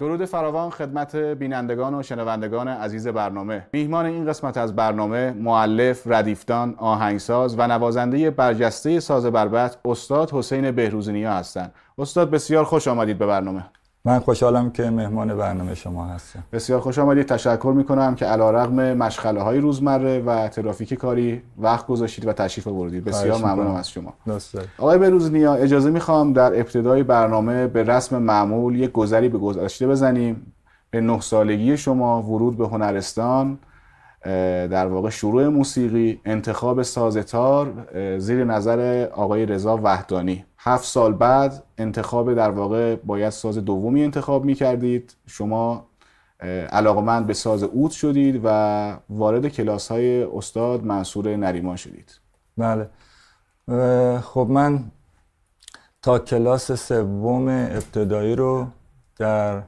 درود فراوان خدمت بینندگان و شنوندگان عزیز برنامه میهمان این قسمت از برنامه معلف ردیفتان، آهنگساز و نوازنده برجسته ساز بربت استاد حسین بهروزینیا هستند استاد بسیار خوش آمدید به برنامه من خوشحالم که مهمان برنامه شما هستم بسیار خوش آمدید تشکر میکنم که علا رقم مشخله های روزمره و ترافیک کاری وقت گذاشتید و تشریف آوردید بسیار ممنونم از شما دسته. آقای بروزنیا اجازه میخوام در ابتدای برنامه به رسم معمول یک گذری به گذشته بزنیم به نه سالگی شما ورود به هنرستان در واقع شروع موسیقی انتخاب سازتار زیر نظر آقای رضا وحدانی هفت سال بعد انتخاب در واقع باید ساز دومی انتخاب می کردید شما علاقمند به ساز اوت شدید و وارد کلاس های استاد منصور نریما شدید بله خب من تا کلاس سوم ابتدایی رو در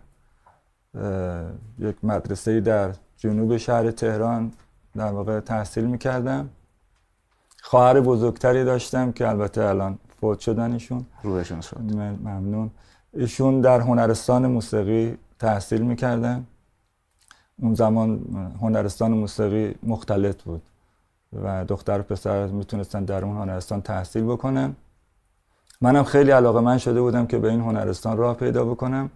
یک مدرسه در جنوب شهر تهران در واقع تحصیل می کردم خواهر بزرگتری داشتم که البته الان فوت شدن روحشون شد ممنون ایشون در هنرستان موسیقی تحصیل میکردن اون زمان هنرستان موسیقی مختلط بود و دختر و پسر میتونستن در اون هنرستان تحصیل بکنن منم خیلی علاقه من شده بودم که به این هنرستان راه پیدا بکنم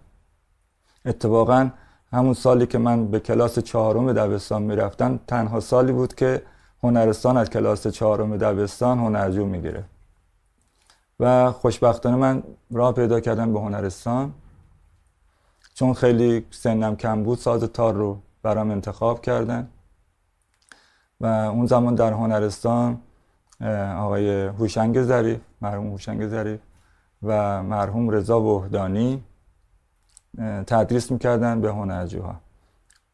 اتفاقا همون سالی که من به کلاس چهارم دبستان میرفتم تنها سالی بود که هنرستان از کلاس چهارم دبستان هنرجو میگیره و خوشبختانه من راه پیدا کردم به هنرستان چون خیلی سنم کم بود ساز تار رو برام انتخاب کردن و اون زمان در هنرستان آقای هوشنگ ظریف مرحوم هوشنگ ظریف و مرحوم رضا بهدانی تدریس میکردن به هنرجوها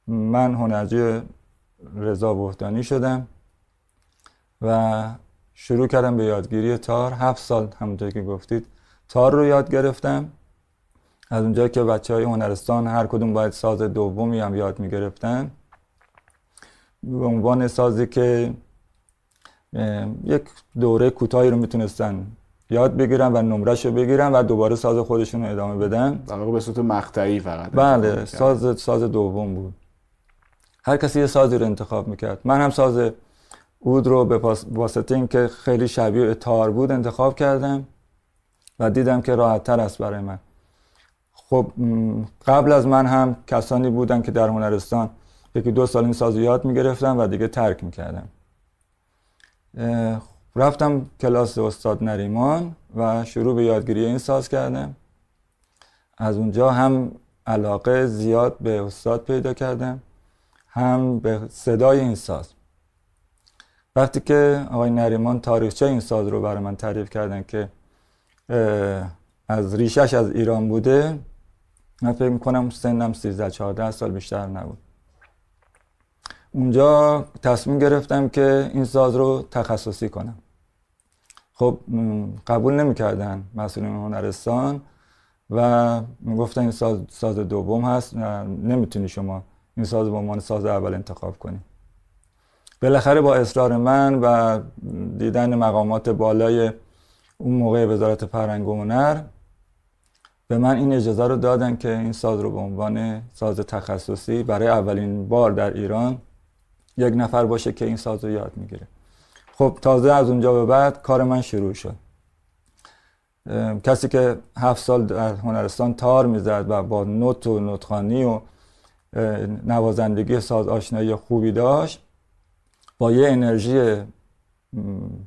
من هنرجو رضا بهدانی شدم و شروع کردم به یادگیری تار هفت سال همونطور که گفتید تار رو یاد گرفتم از اونجا که بچه های هنرستان هر کدوم باید ساز دومی هم یاد میگرفتن به عنوان سازی که یک دوره کوتاهی رو میتونستن یاد بگیرن و نمرش رو بگیرن و دوباره ساز خودشون رو ادامه بدن در بله، به صورت مقطعی فقط بله ساز, ساز دوم بود هر کسی یه سازی رو انتخاب میکرد من هم ساز اود رو به واسطه اینکه خیلی شبیه تار بود انتخاب کردم و دیدم که راحت تر است برای من خب قبل از من هم کسانی بودن که در هنرستان یکی دو سال این ساز یاد میگرفتم و دیگه ترک میکردم رفتم کلاس استاد نریمان و شروع به یادگیری این ساز کردم از اونجا هم علاقه زیاد به استاد پیدا کردم هم به صدای این ساز وقتی که آقای نریمان تاریخچه این ساز رو برای من تعریف کردن که از ریشش از ایران بوده من فکر میکنم سنم 13 14 سال بیشتر نبود اونجا تصمیم گرفتم که این ساز رو تخصصی کنم خب قبول نمیکردن مسئولین هنرستان و گفتن این ساز, ساز دوم هست نمیتونی شما این ساز به عنوان ساز اول انتخاب کنی بالاخره با اصرار من و دیدن مقامات بالای اون موقع وزارت فرهنگ و هنر به من این اجازه رو دادن که این ساز رو به عنوان ساز تخصصی برای اولین بار در ایران یک نفر باشه که این ساز رو یاد میگیره خب تازه از اونجا به بعد کار من شروع شد کسی که هفت سال در هنرستان تار میزد و با نوت و نوتخانی و نوازندگی ساز آشنایی خوبی داشت با یه انرژی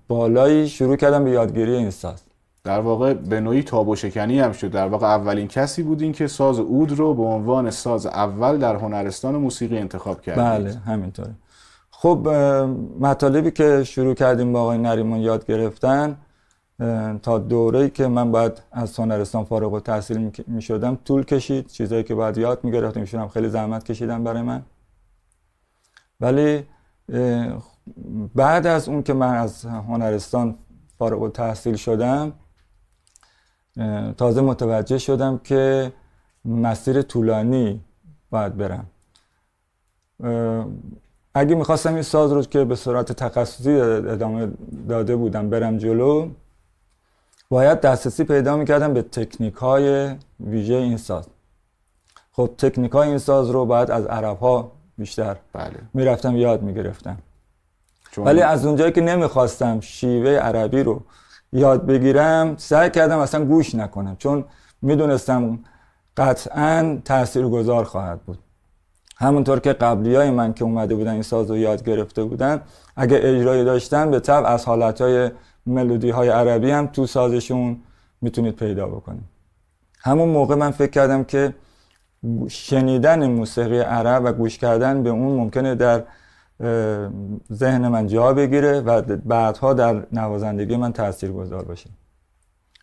بالایی شروع کردم به یادگیری این ساز در واقع به نوعی تاب شکنی هم شد در واقع اولین کسی بودین که ساز اود رو به عنوان ساز اول در هنرستان موسیقی انتخاب کردید بله همینطوره خب مطالبی که شروع کردیم با آقای نریمون یاد گرفتن تا ای که من باید از هنرستان فارغ و تحصیل می شدم طول کشید چیزایی که باید یاد می گرفتم خیلی زحمت کشیدن برای من ولی بعد از اون که من از هنرستان فارغ و تحصیل شدم تازه متوجه شدم که مسیر طولانی باید برم اگه میخواستم این ساز رو که به صورت تخصصی ادامه داده بودم برم جلو باید دسترسی پیدا میکردم به تکنیک های ویژه این ساز خب تکنیک های این ساز رو باید از عرب ها بیشتر بله. میرفتم یاد میگرفتم چون... ولی از اونجایی که نمیخواستم شیوه عربی رو یاد بگیرم سعی کردم اصلا گوش نکنم چون میدونستم قطعا تأثیر گذار خواهد بود همونطور که قبلی های من که اومده بودن این ساز رو یاد گرفته بودن اگه اجرایی داشتن به طب از حالت های ملودی های عربی هم تو سازشون میتونید پیدا بکنید همون موقع من فکر کردم که شنیدن موسیقی عرب و گوش کردن به اون ممکنه در ذهن من جا بگیره و بعدها در نوازندگی من تأثیر گذار باشه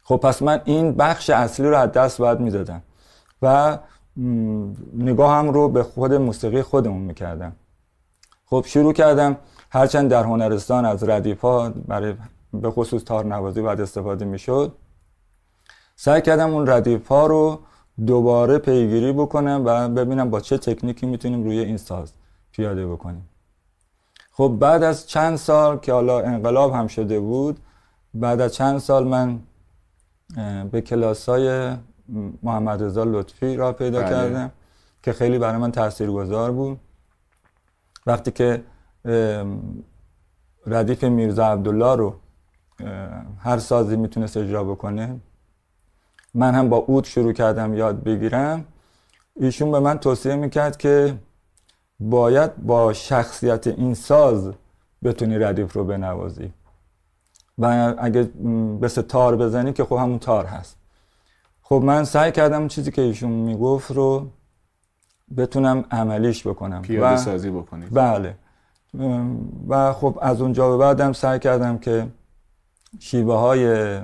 خب پس من این بخش اصلی رو از دست باید میدادم و نگاهم رو به خود موسیقی خودمون میکردم خب شروع کردم هرچند در هنرستان از ردیف ها برای به خصوص تار نوازی بعد استفاده میشد سعی کردم اون ردیف ها رو دوباره پیگیری بکنم و ببینم با چه تکنیکی میتونیم روی این ساز پیاده بکنیم خب بعد از چند سال که حالا انقلاب هم شده بود بعد از چند سال من به کلاس محمد رضا لطفی را پیدا بله. کردم که خیلی برای من تاثیرگذار بود وقتی که ردیف میرزا عبدالله رو هر سازی میتونست اجرا بکنه من هم با اود شروع کردم یاد بگیرم ایشون به من توصیه میکرد که باید با شخصیت این ساز بتونی ردیف رو بنوازی و اگه به تار بزنی که خب همون تار هست خب من سعی کردم چیزی که ایشون میگفت رو بتونم عملیش بکنم پیاده سازی بکنید بله و خب از اونجا به بعدم سعی کردم که شیبه های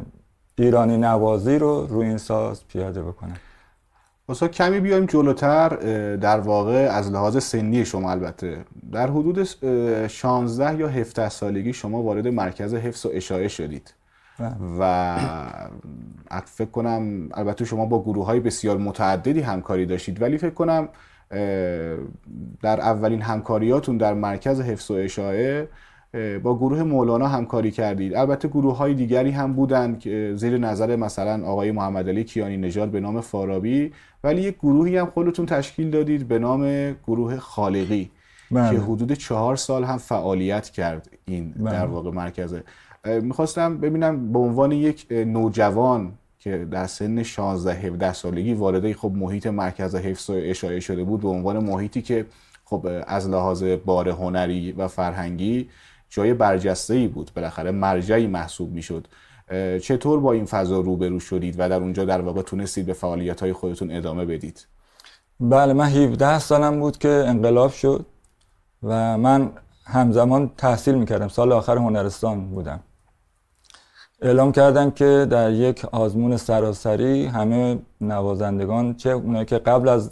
ایرانی نوازی رو روی این ساز پیاده بکنه بسا کمی بیایم جلوتر در واقع از لحاظ سنی شما البته در حدود 16 یا 17 سالگی شما وارد مرکز حفظ و اشاعه شدید بله. و فکر کنم البته شما با گروه های بسیار متعددی همکاری داشتید ولی فکر کنم در اولین همکاریاتون در مرکز حفظ و اشاعه با گروه مولانا همکاری کردید البته گروه های دیگری هم بودند که زیر نظر مثلا آقای محمد علی کیانی نژاد به نام فارابی ولی یک گروهی هم خودتون تشکیل دادید به نام گروه خالقی که بله. حدود چهار سال هم فعالیت کرد این بله. در واقع مرکزه میخواستم ببینم به عنوان یک نوجوان که در سن 16 17 سالگی وارده خب محیط مرکز حفظ اشاره شده بود به عنوان محیطی که خب از لحاظ بار هنری و فرهنگی جای برجسته ای بود بالاخره مرجعی محسوب میشد چطور با این فضا روبرو شدید و در اونجا در واقع تونستید به فعالیت های خودتون ادامه بدید بله من 17 سالم بود که انقلاب شد و من همزمان تحصیل میکردم سال آخر هنرستان بودم اعلام کردن که در یک آزمون سراسری همه نوازندگان چه اونایی که قبل از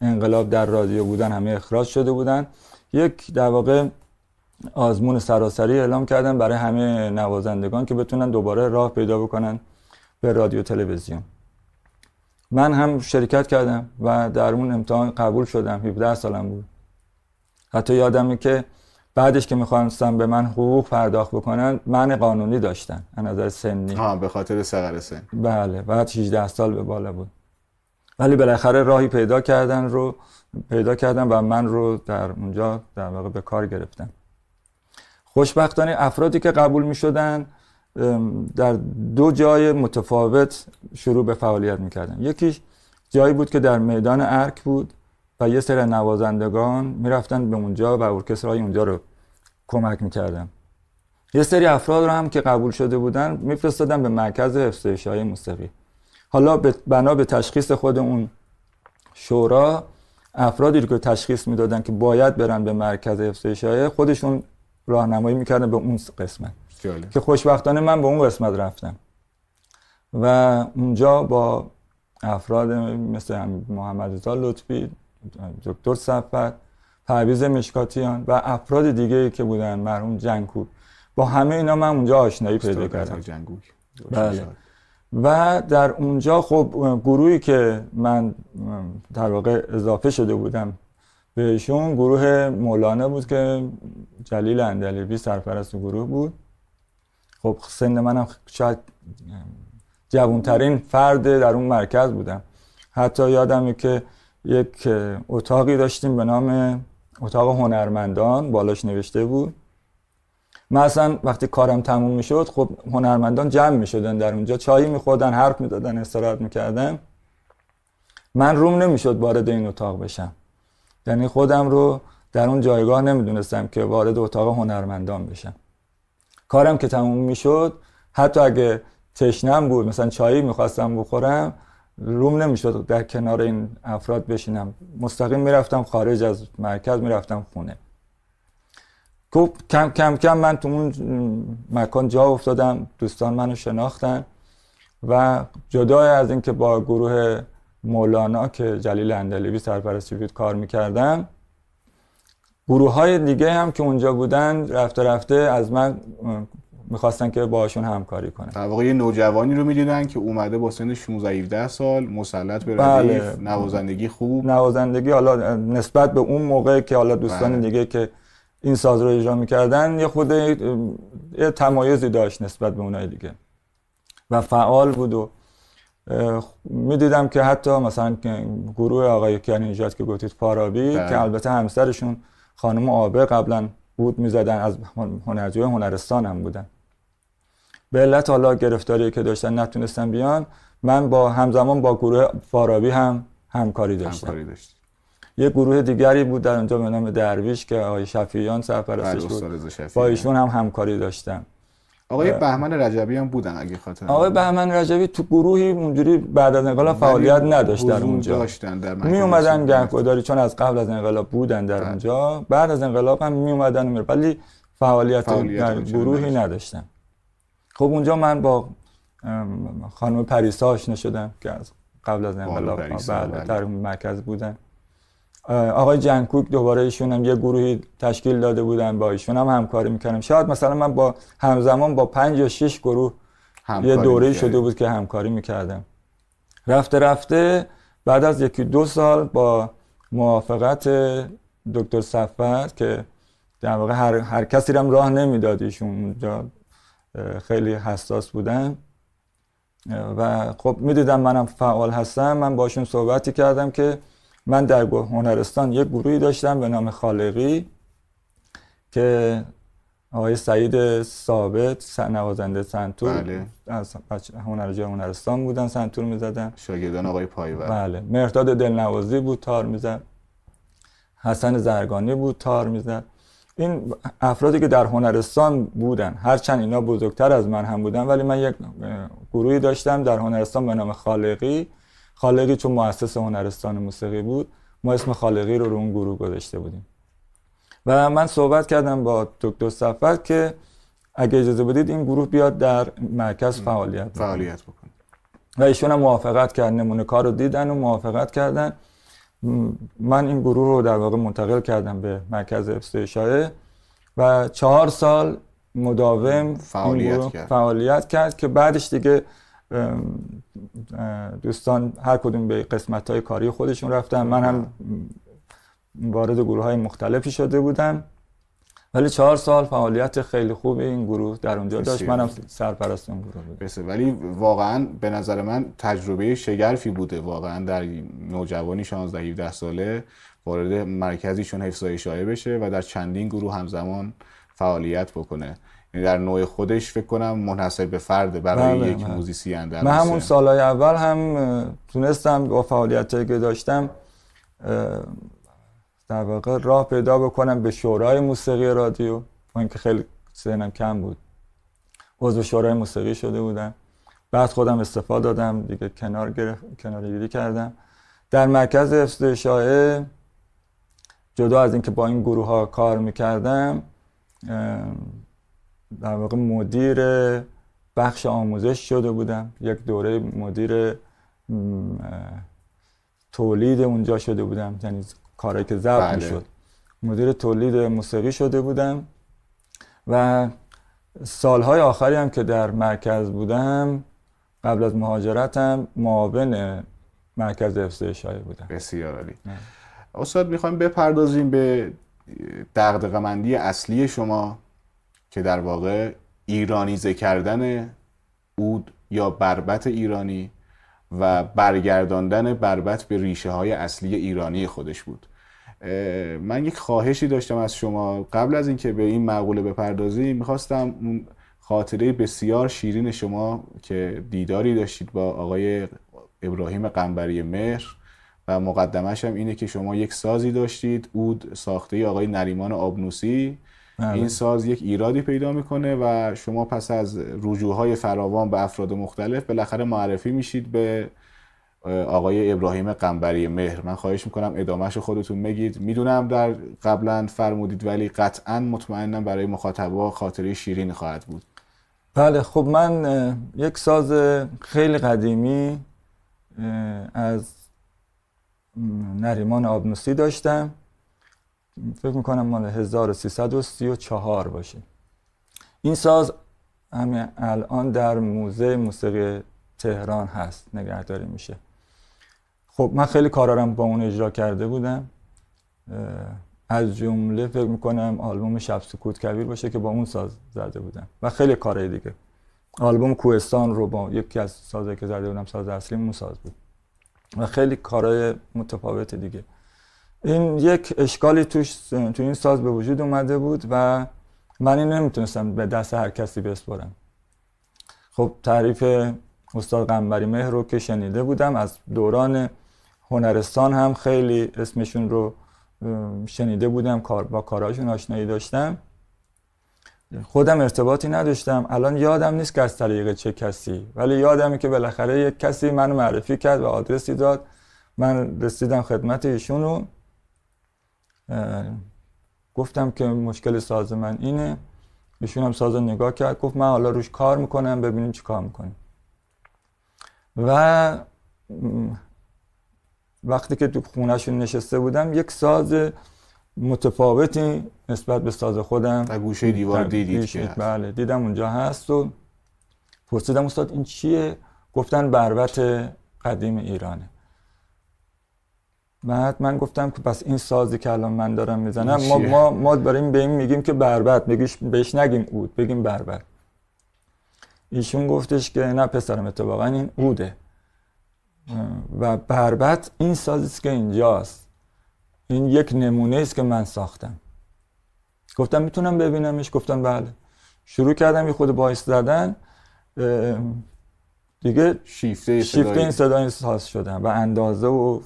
انقلاب در رادیو بودن همه اخراج شده بودن یک در واقع آزمون سراسری اعلام کردن برای همه نوازندگان که بتونن دوباره راه پیدا بکنن به رادیو تلویزیون من هم شرکت کردم و در اون امتحان قبول شدم 17 سالم بود حتی یادمه که بعدش که میخواستم به من حقوق پرداخت بکنن من قانونی داشتن از نظر سنی ها به خاطر سقر سن بله بعد 18 سال به بالا بود ولی بالاخره راهی پیدا کردن رو پیدا کردم و من رو در اونجا در واقع به کار گرفتم خوشبختانه افرادی که قبول می شدن در دو جای متفاوت شروع به فعالیت کردن یکی جایی بود که در میدان ارک بود و یه سر نوازندگان رفتن به اونجا و ارکسترهای اونجا رو کمک میکردن یه سری افراد رو هم که قبول شده بودن میفرستادن به مرکز حفظ های موسیقی حالا بنا به تشخیص خود اون شورا افرادی رو که تشخیص میدادن که باید برن به مرکز حفظ خودشون راهنمایی میکردن به اون قسمت که خوشبختانه من به اون قسمت رفتم و اونجا با افراد مثل محمد رضا لطفی دکتر صفت پرویز مشکاتیان و افراد دیگه که بودن مرحوم جنگوی با همه اینا من اونجا آشنایی پیدا کردم بله. و در اونجا خب گروهی که من در واقع اضافه شده بودم بهشون گروه مولانا بود که جلیل اندلیبی سرپرست گروه بود خب سن منم شاید جوانترین فرد در اون مرکز بودم حتی یادمه که یک اتاقی داشتیم به نام اتاق هنرمندان بالاش نوشته بود من اصلا وقتی کارم تموم میشد خب هنرمندان جمع میشدن در اونجا چای میخوردن حرف میدادن استراحت میکردن من روم نمیشد وارد این اتاق بشم یعنی خودم رو در اون جایگاه نمیدونستم که وارد اتاق هنرمندان بشم کارم که تموم میشد حتی اگه تشنم بود مثلا چایی میخواستم بخورم روم نمیشد در کنار این افراد بشینم مستقیم میرفتم خارج از مرکز میرفتم خونه کم کم کم من تو اون مکان جا افتادم دوستان منو شناختن و جدای از اینکه با گروه مولانا که جلیل اندلیبی سرپرستی بود کار میکردن گروه های دیگه هم که اونجا بودن رفته رفته از من میخواستن که باشون همکاری کنه در واقع یه نوجوانی رو میدیدن که اومده با سن 16 17 سال مسلط به بله. نوازندگی خوب نوازندگی حالا نسبت به اون موقع که حالا دوستان بله. دیگه که این ساز رو اجرا میکردن یه خود یه تمایزی داشت نسبت به اونای دیگه و فعال بود و میدیدم که حتی مثلا گروه آقای نجات که گفتید فارابی که بله. البته همسرشون خانم آبه قبلا بود میزدن از هنرجوی هنرستان هم بودن به علت حالا گرفتاری که داشتن نتونستن بیان من با همزمان با گروه فارابی هم همکاری داشتم همکاری داشت. یه گروه دیگری بود در اونجا به نام درویش که آقای شفیان سرپرستش بله، بود با ایشون هم همکاری داشتم آقای بهمن رجبی هم بودن اگه خاطر آقای بهمن رجبی تو گروهی اونجوری بعد از انقلاب فعالیت نداشت در اونجا داشتن در می اومدن گهگداری چون از قبل از انقلاب بودن در بله. اونجا بعد از انقلاب هم می اومدن ولی فعالیت, گروهی نداشتن خب اونجا من با خانم پریسا آشنا شدم که از قبل از انقلاب بعد بله، بله. در مرکز بودن آقای جنکوک دوباره ایشون هم یه گروهی تشکیل داده بودن با ایشون هم همکاری میکردم شاید مثلا من با همزمان با پنج یا شش گروه یه دوره شده بود که همکاری میکردم رفته رفته بعد از یکی دو سال با موافقت دکتر صفت که در واقع هر, هر کسی رو راه نمیداد ایشون خیلی حساس بودن و خب میدیدم منم فعال هستم من باشون صحبتی کردم که من در هنرستان یک گروهی داشتم به نام خالقی که آقای سعید ثابت نوازنده سنتور بله. از هنرستان بودن سنتور میزدن شاگردان آقای پایور بله مرداد دلنوازی بود تار میزد حسن زرگانی بود تار میزد این افرادی که در هنرستان بودن هرچند اینا بزرگتر از من هم بودن ولی من یک گروهی داشتم در هنرستان به نام خالقی خالقی چون مؤسس هنرستان موسیقی بود ما اسم خالقی رو رو اون گروه گذاشته بودیم و من صحبت کردم با دکتر سفر که اگه اجازه بدید این گروه بیاد در مرکز فعالیت فعالیت بکنه و ایشون هم موافقت کرد نمونه کار رو دیدن و موافقت کردن من این گروه رو در واقع منتقل کردم به مرکز افسای و چهار سال مداوم فعالیت کرد. فعالیت کرد که بعدش دیگه دوستان هر کدوم به قسمت های کاری خودشون رفتن من هم وارد گروه های مختلفی شده بودم ولی چهار سال فعالیت خیلی خوب این گروه در اونجا داشت منم سرپرست اون گروه بودم ولی واقعا به نظر من تجربه شگرفی بوده واقعا در نوجوانی 16 17 ساله وارد مرکزیشون حفظ اشاعه بشه و در چندین گروه همزمان فعالیت بکنه یعنی در نوع خودش فکر کنم منحصر به فرده برای بله، یک بله. موزیسین در من همون سالهای اول هم تونستم با فعالیت که داشتم در واقع راه پیدا بکنم به شورای موسیقی رادیو با اینکه خیلی سنم کم بود عضو شورای موسیقی شده بودم بعد خودم استفاده دادم دیگه کنار کنارگیری کردم در مرکز حفظ شاهه جدا از اینکه با این گروه ها کار میکردم در واقع مدیر بخش آموزش شده بودم یک دوره مدیر تولید اونجا شده بودم یعنی کاری که ضبط بله. میشد مدیر تولید موسیقی شده بودم و سالهای آخری هم که در مرکز بودم قبل از مهاجرتم معاون مرکز افزای شای بودم بسیار عالی استاد میخوایم بپردازیم به دقدقمندی اصلی شما که در واقع ایرانیزه کردن اود یا بربت ایرانی و برگرداندن بربت به ریشه های اصلی ایرانی خودش بود من یک خواهشی داشتم از شما قبل از اینکه به این مقوله بپردازیم میخواستم اون خاطره بسیار شیرین شما که دیداری داشتید با آقای ابراهیم قنبری مهر و مقدمش هم اینه که شما یک سازی داشتید اود ساخته ای آقای نریمان آبنوسی بله. این ساز یک ایرادی پیدا میکنه و شما پس از رجوعهای فراوان به افراد مختلف بالاخره معرفی میشید به آقای ابراهیم قنبری مهر من خواهش میکنم ادامهش خودتون بگید میدونم در قبلا فرمودید ولی قطعا مطمئنم برای مخاطبا خاطره شیرین خواهد بود بله خب من یک ساز خیلی قدیمی از نریمان آبنوسی داشتم فکر میکنم مال 1334 باشه این ساز همین الان در موزه موسیقی تهران هست نگهداری میشه خب من خیلی کارارم با اون اجرا کرده بودم از جمله فکر میکنم آلبوم شب سکوت کبیر باشه که با اون ساز زده بودم و خیلی کارهای دیگه آلبوم کوهستان رو با یکی از سازهایی که زده بودم ساز اصلی اون ساز بود و خیلی کارهای متفاوت دیگه این یک اشکالی توش تو این ساز به وجود اومده بود و من این نمیتونستم به دست هر کسی بسپارم خب تعریف استاد قنبری مهر رو که شنیده بودم از دوران هنرستان هم خیلی اسمشون رو شنیده بودم با کاراشون آشنایی داشتم خودم ارتباطی نداشتم الان یادم نیست که از طریق چه کسی ولی یادم که بالاخره یک کسی منو معرفی کرد و آدرسی داد من رسیدم خدمت ایشون گفتم که مشکل ساز من اینه ایشون هم ساز نگاه کرد گفت من حالا روش کار میکنم ببینیم چی کار میکنیم و وقتی که تو خونهشون نشسته بودم یک ساز متفاوتی نسبت به ساز خودم در گوشه دیوار دیدید که بله دیدم اونجا هست و پرسیدم استاد این چیه گفتن بربت قدیم ایرانه بعد من گفتم که پس این سازی که الان من دارم میزنم ما ما ما داریم به این میگیم که بربت میگیش بهش نگیم اود بگیم بربد ایشون گفتش که نه پسرم اتفاقا این اوده و بربد این سازی که اینجاست این یک نمونه است که من ساختم گفتم میتونم ببینمش گفتم بله شروع کردم یه خود باعث زدن دیگه شیفته, شیفته این صدا ساز شدم و اندازه و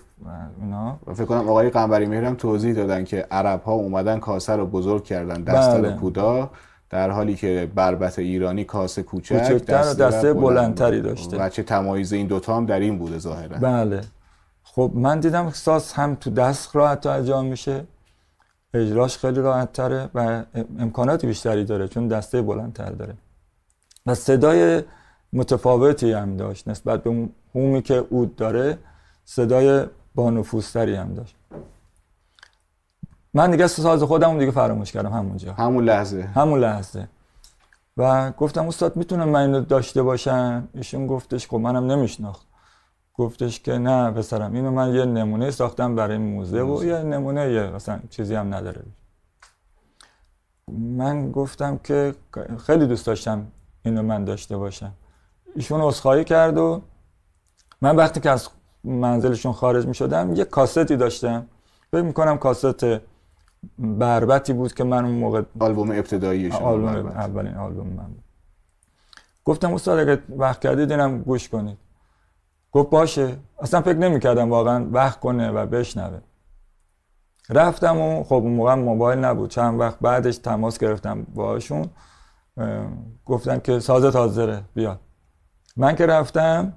اینا فکر کنم آقای قنبری مهرم توضیح دادن که عرب ها اومدن کاسه رو بزرگ کردن دسته بله. پودا در حالی که بربت ایرانی کاسه کوچک دسته, دسته, دسته بلندتری داشته و چه تمایز این دوتا هم در این بوده ظاهره بله خب من دیدم ساز هم تو دست حتی انجام میشه اجراش خیلی راحت تره و امکانات بیشتری داره چون دسته بلندتر داره و صدای متفاوتی هم داشت نسبت به هومی که اود داره صدای با نفوذتری هم داشت من دیگه ساز خودم دیگه فراموش کردم همونجا همون لحظه همون لحظه و گفتم استاد میتونم من اینو داشته باشم ایشون گفتش خب منم نمیشناخت گفتش که نه پسرم اینو من یه نمونه ساختم برای موزه و یه نمونه یه مثلا چیزی هم نداره من گفتم که خیلی دوست داشتم اینو من داشته باشم ایشون عذرخواهی کرد و من وقتی که از منزلشون خارج می شدم یه کاستی داشتم فکر می کنم کاست بربتی بود که من اون موقع آلبوم ابتداییش آلبوم اولین آلبوم من بود گفتم استاد اگه وقت کردید اینم گوش کنید گفت باشه اصلا فکر نمیکردم واقعا وقت کنه و بشنوه رفتم و خب اون موقع موبایل نبود چند وقت بعدش تماس گرفتم باشون گفتن که سازت حاضره بیا من که رفتم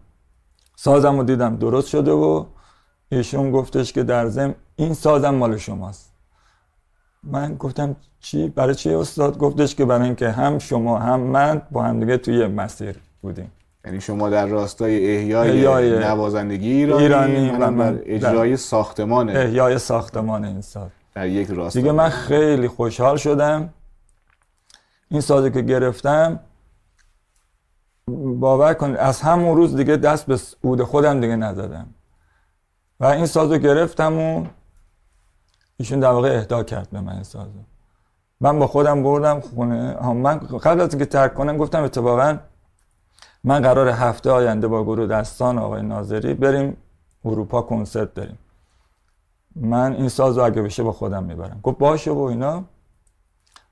سازم رو دیدم درست شده و ایشون گفتش که در زم این سازم مال شماست من گفتم چی برای چی استاد گفتش که برای اینکه هم شما هم من با هم دیگه توی مسیر بودیم یعنی شما در راستای احیای نوازندگی ایرانی, ایرانی و یعنی اجرای ساختمان احیای ساختمان این ساز در یک راستا دیگه من خیلی خوشحال شدم این سازی که گرفتم باور کنید از همون روز دیگه دست به عود خودم دیگه نزدم و این سازو گرفتم و ایشون در واقع اهدا کرد به من سازو من با خودم بردم خونه من قبل از اینکه ترک کنم گفتم اتفاقا من قرار هفته آینده با گروه دستان آقای ناظری بریم اروپا کنسرت داریم من این سازو اگه بشه با خودم میبرم گفت باشه و اینا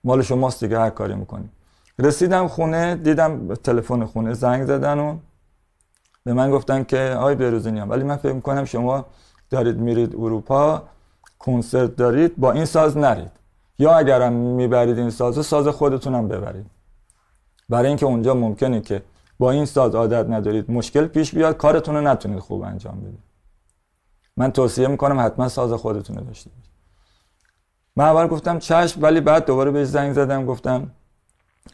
مال شماست دیگه هر کاری میکنیم رسیدم خونه دیدم تلفن خونه زنگ زدن و به من گفتن که آی بروزینیان ولی من فکر میکنم شما دارید میرید اروپا کنسرت دارید با این ساز نرید یا اگرم میبرید این ساز ساز خودتونم ببرید برای اینکه اونجا ممکنه که با این ساز عادت ندارید مشکل پیش بیاد کارتون رو نتونید خوب انجام بدید من توصیه میکنم حتما ساز خودتون رو داشته من اول گفتم چشم ولی بعد دوباره بهش زنگ زدم گفتم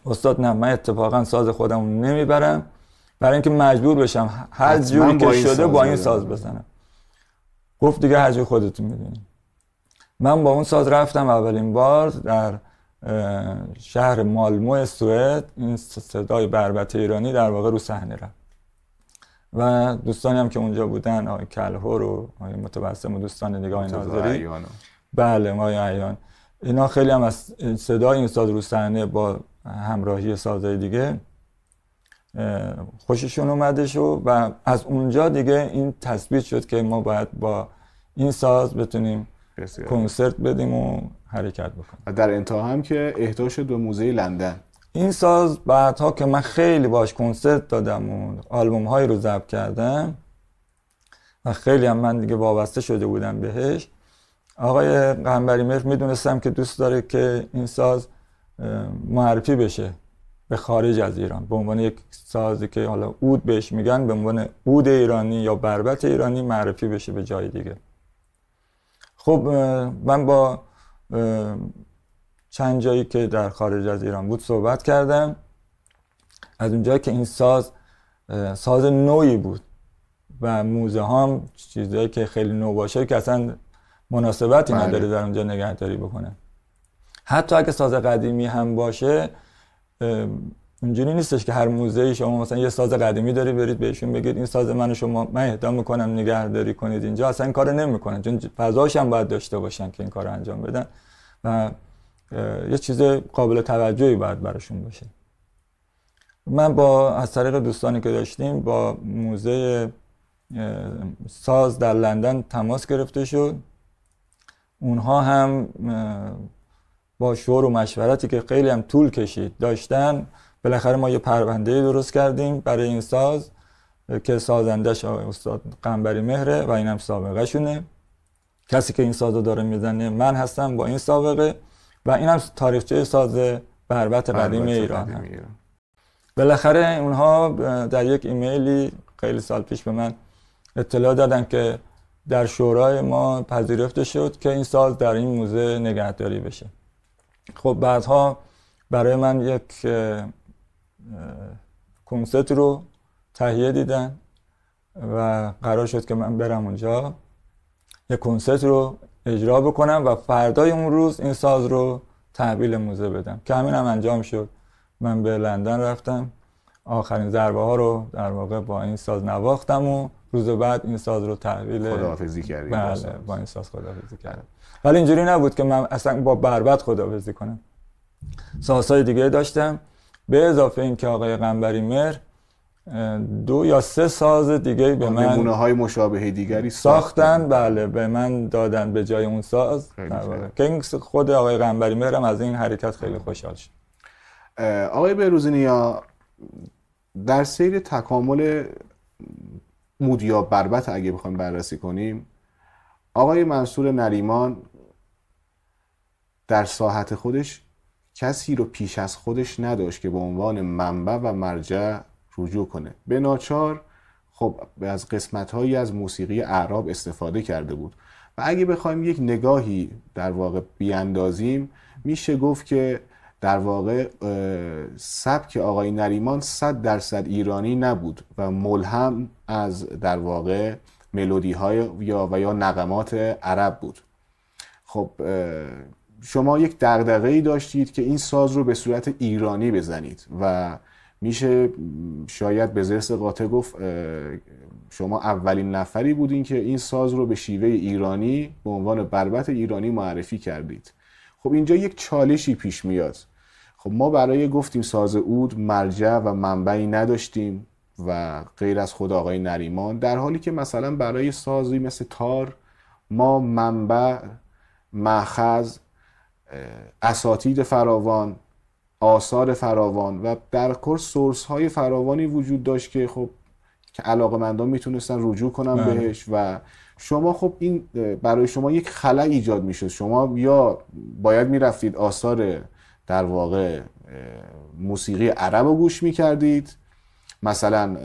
استاد نه من اتفاقا ساز خودم نمیبرم برای اینکه مجبور بشم هر جوری که شده با این ساز بزنم گفت دیگه هر جوری خودتون میدونی من با اون ساز رفتم اولین بار در شهر مالمو سوئد این صدای بربت ایرانی در واقع رو صحنه رفت و دوستانی هم که اونجا بودن آقای کلهور و آقای متبسم و دوستان دیگه آقای ناظری بله ما ایان اینا خیلی هم از صدای این ساز رو صحنه با همراهی سازهای دیگه خوششون اومدش و, و از اونجا دیگه این تثبیت شد که ما باید با این ساز بتونیم کنسرت بدیم و حرکت بکنیم در انتها هم که اهدا شد به موزه لندن این ساز بعدها که من خیلی باش کنسرت دادم و آلبوم هایی رو ضبط کردم و خیلی هم من دیگه وابسته شده بودم بهش آقای قنبری مهر میدونستم که دوست داره که این ساز معرفی بشه به خارج از ایران به عنوان یک سازی که حالا اود بهش میگن به عنوان اود ایرانی یا بربت ایرانی معرفی بشه به جای دیگه خب من با چند جایی که در خارج از ایران بود صحبت کردم از اونجایی که این ساز ساز نوعی بود و موزه هم چیزهایی که خیلی نو باشه که اصلا مناسبتی بله. نداره در اونجا نگهداری بکنه حتی اگه ساز قدیمی هم باشه اونجوری نیستش که هر موزه شما مثلا یه ساز قدیمی داری برید بهشون بگید این ساز من شما من اهدا میکنم نگهداری کنید اینجا اصلا این کارو نمیکنن چون فضاش هم باید داشته باشن که این کارو انجام بدن و یه چیز قابل توجهی باید براشون باشه من با از طریق دوستانی که داشتیم با موزه ساز در لندن تماس گرفته شد اونها هم با شور و مشورتی که خیلی هم طول کشید داشتن بالاخره ما یه پرونده درست کردیم برای این ساز که سازندش استاد قنبری مهره و اینم سابقه شونه کسی که این سازو داره میزنه من هستم با این سابقه و اینم تاریخچه ساز بربت قدیم ایران هم. بالاخره اونها در یک ایمیلی خیلی سال پیش به من اطلاع دادن که در شورای ما پذیرفته شد که این ساز در این موزه نگهداری بشه خب بعدها برای من یک کنسرت رو تهیه دیدن و قرار شد که من برم اونجا یک کنسرت رو اجرا بکنم و فردای اون روز این ساز رو تحویل موزه بدم که همین هم انجام شد من به لندن رفتم آخرین ضربه ها رو در واقع با این ساز نواختم و روز بعد این ساز رو تحویل خداحافظی کردیم بله, بله. با این ساز خداحافظی کردم ولی اینجوری نبود که من اصلا با بربت بزی کنم سازهای دیگه داشتم به اضافه اینکه آقای قنبری مر دو یا سه ساز دیگه به من نمونه های مشابه دیگری ساختن, بله به من دادن به جای اون ساز که خود آقای قنبری مرم از این حرکت خیلی خوشحال شد آقای بروزینیا در سیر تکامل مودیا بربت اگه بخوایم بررسی کنیم آقای منصور نریمان در ساحت خودش کسی رو پیش از خودش نداشت که به عنوان منبع و مرجع رجوع کنه به ناچار خب از قسمت هایی از موسیقی اعراب استفاده کرده بود و اگه بخوایم یک نگاهی در واقع بیاندازیم میشه گفت که در واقع سبک آقای نریمان صد درصد ایرانی نبود و ملهم از در واقع ملودی های یا و یا نقمات عرب بود خب شما یک دغدغه ای داشتید که این ساز رو به صورت ایرانی بزنید و میشه شاید به زرس قاطع گفت شما اولین نفری بودین که این ساز رو به شیوه ایرانی به عنوان بربت ایرانی معرفی کردید خب اینجا یک چالشی پیش میاد خب ما برای گفتیم ساز اود مرجع و منبعی نداشتیم و غیر از خود آقای نریمان در حالی که مثلا برای سازی مثل تار ما منبع مخز اساتید فراوان آثار فراوان و در کل سورس های فراوانی وجود داشت که خب که علاقه مندان میتونستن رجوع کنن بله. بهش و شما خب این برای شما یک خلا ایجاد میشد شما یا باید میرفتید آثار در واقع موسیقی عرب رو گوش میکردید مثلا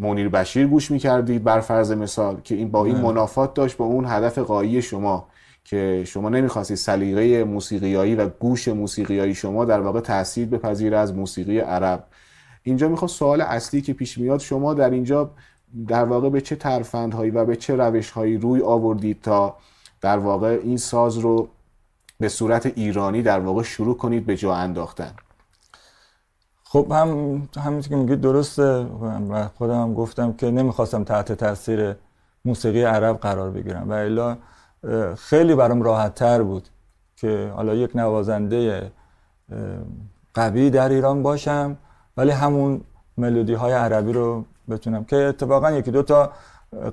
منیر بشیر گوش میکردید بر فرض مثال که این با این بله. منافات داشت با اون هدف قایی شما که شما نمیخواستید سلیقه موسیقیایی و گوش موسیقیایی شما در واقع تاثیر بپذیره از موسیقی عرب اینجا میخواد سوال اصلی که پیش میاد شما در اینجا در واقع به چه ترفندهایی و به چه روشهایی روی آوردید تا در واقع این ساز رو به صورت ایرانی در واقع شروع کنید به جا انداختن خب هم همین که میگید درسته و خودم هم گفتم که نمیخواستم تحت تاثیر موسیقی عرب قرار بگیرم و الا خیلی برام راحت تر بود که حالا یک نوازنده قوی در ایران باشم ولی همون ملودی های عربی رو بتونم که اتفاقا یکی دو تا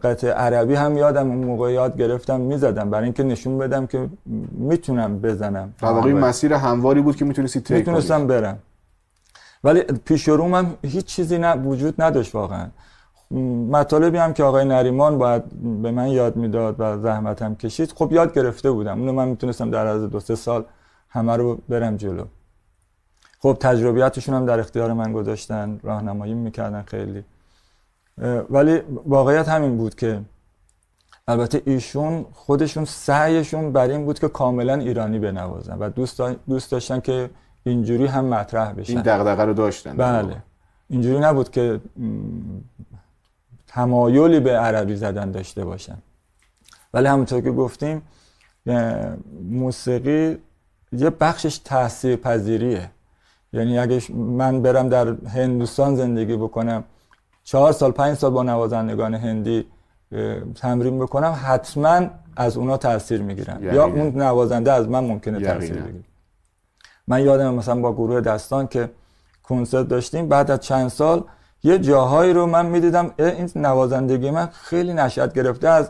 قطع عربی هم یادم اون موقع یاد گرفتم میزدم برای اینکه نشون بدم که میتونم بزنم در واقع مسیر همواری بود که میتونستی تیک میتونستم برم ولی پیش هم هیچ چیزی نه وجود نداشت واقعا مطالبی هم که آقای نریمان باید به من یاد میداد و زحمت هم کشید خب یاد گرفته بودم اونو من میتونستم در از دو سه سال همه رو برم جلو خب تجربیاتشون هم در اختیار من گذاشتن راهنمایی میکردن خیلی ولی واقعیت همین بود که البته ایشون خودشون سعیشون بر این بود که کاملا ایرانی بنوازن و دوست داشتن که اینجوری هم مطرح بشن این دغدغه رو داشتن بله اینجوری نبود که تمایلی به عربی زدن داشته باشن ولی همونطور که گفتیم موسیقی یه بخشش تاثیر پذیریه یعنی اگه من برم در هندوستان زندگی بکنم چهار سال پنج سال با نوازندگان هندی تمرین بکنم حتما از اونا تاثیر میگیرم یعنی یا اون نوازنده از من ممکنه تاثیر یعنی بگیره من یادم مثلا با گروه دستان که کنسرت داشتیم بعد از چند سال یه جاهایی رو من میدیدم این نوازندگی من خیلی نشد گرفته از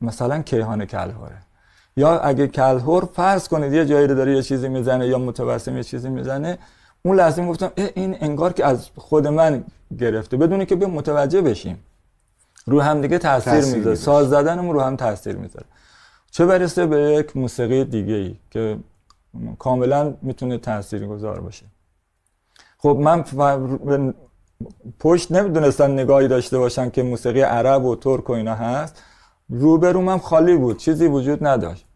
مثلا کیهان کلهوره یا اگه کلهور فرض کنید یه جایی رو داره یه چیزی میزنه یا متوسم یه چیزی میزنه اون لحظه گفتم این انگار که از خود من گرفته بدونی که به متوجه بشیم رو هم دیگه تاثیر, می‌ذاره ساز زدنمون رو هم تاثیر میذاره چه برسه به یک موسیقی دیگه ای که کاملا میتونه تأثیر گذار باشه خب من پشت نمیدونستم نگاهی داشته باشم که موسیقی عرب و ترک و اینا هست روبرومم خالی بود چیزی وجود نداشت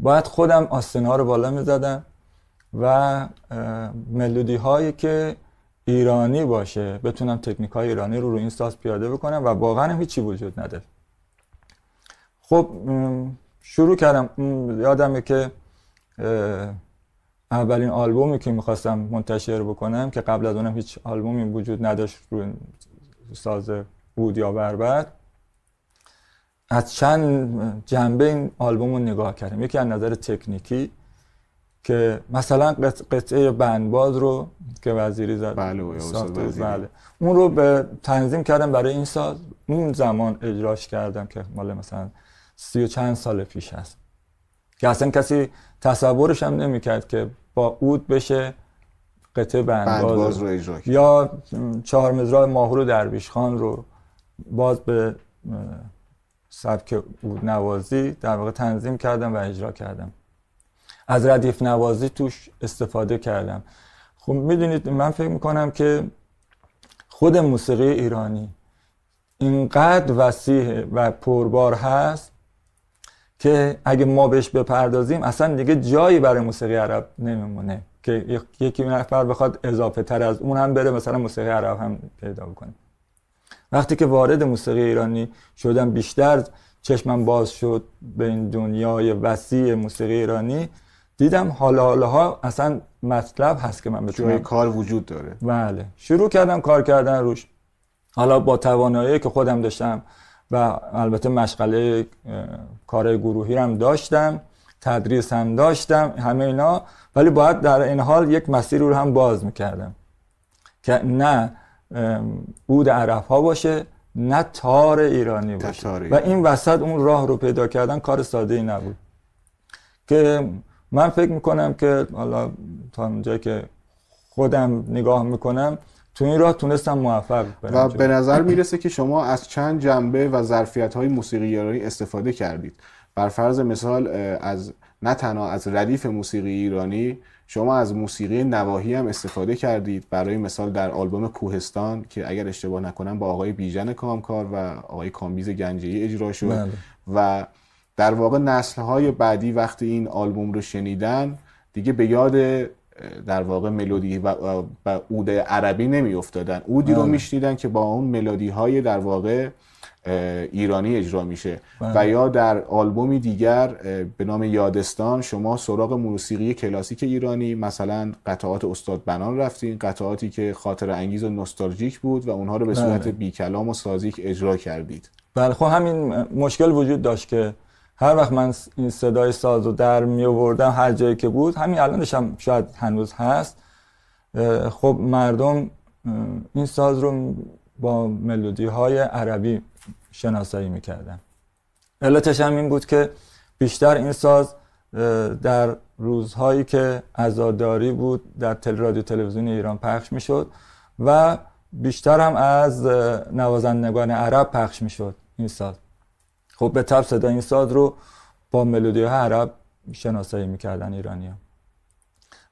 باید خودم آستنا رو بالا میزدم و ملودی هایی که ایرانی باشه بتونم تکنیک های ایرانی رو رو این ساز پیاده بکنم و واقعا هم هیچی وجود نداره خب شروع کردم یادمه که اولین آلبومی که میخواستم منتشر بکنم که قبل از اونم هیچ آلبومی وجود نداشت روی ساز بود یا بربر از چند جنبه این آلبوم رو نگاه کردم یکی از نظر تکنیکی که مثلا قطعه بندباز رو که وزیری زد بله اون رو به تنظیم کردم برای این ساز اون زمان اجراش کردم که مال مثلا سی و چند سال پیش هست که اصلا کسی تصورش هم نمیکرد که با اود بشه قطعه بندباز, رو اجرا یا چهار مزرای ماهور درویش خان رو باز به سبک اود نوازی در واقع تنظیم کردم و اجرا کردم از ردیف نوازی توش استفاده کردم خب میدونید من فکر میکنم که خود موسیقی ایرانی اینقدر وسیع و پربار هست که اگه ما بهش بپردازیم اصلا دیگه جایی برای موسیقی عرب نمیمونه که یکی نفر بخواد اضافه تر از اون هم بره مثلا موسیقی عرب هم پیدا بکنه. وقتی که وارد موسیقی ایرانی شدم بیشتر چشمم باز شد به این دنیای وسیع موسیقی ایرانی دیدم حالا حالا اصلا مطلب هست که من بتونم کار وجود داره بله شروع کردم کار کردن روش حالا با توانایی که خودم داشتم و البته مشغله کار گروهی هم داشتم تدریس هم داشتم همه اینا ولی باید در این حال یک مسیر رو هم باز میکردم که نه عود عرف ها باشه نه تار ایرانی باشه و این وسط اون راه رو پیدا کردن کار ساده ای نبود که من فکر میکنم که حالا تا اونجایی که خودم نگاه میکنم تو این راه تونستم موفق و به نظر میرسه که شما از چند جنبه و ظرفیت های موسیقی استفاده کردید بر فرض مثال از نه تنها از ردیف موسیقی ایرانی شما از موسیقی نواهی هم استفاده کردید برای مثال در آلبوم کوهستان که اگر اشتباه نکنم با آقای بیژن کامکار و آقای کامبیز گنجی اجرا شد بله. و در واقع نسل های بعدی وقتی این آلبوم رو شنیدن دیگه به یاد در واقع ملودی و, و اود عربی نمی افتادن اودی رو بله. میشنیدن که با اون ملودی های در واقع ایرانی اجرا میشه بله. و یا در آلبومی دیگر به نام یادستان شما سراغ موسیقی کلاسیک ایرانی مثلا قطعات استاد بنان رفتین قطعاتی که خاطر انگیز و نوستالژیک بود و اونها رو به بله. صورت بی و سازیک اجرا کردید بله خب همین مشکل وجود داشت که هر وقت من این صدای ساز رو در می آوردم هر جایی که بود همین الانش هم شاید هنوز هست خب مردم این ساز رو با ملودی های عربی شناسایی میکردن علتش هم این بود که بیشتر این ساز در روزهایی که عزاداری بود در تل رادیو تلویزیون ایران پخش میشد و بیشتر هم از نوازندگان عرب پخش میشد این ساز خب به تب صدا این ساز رو با ملودی عرب شناسایی میکردن ایرانی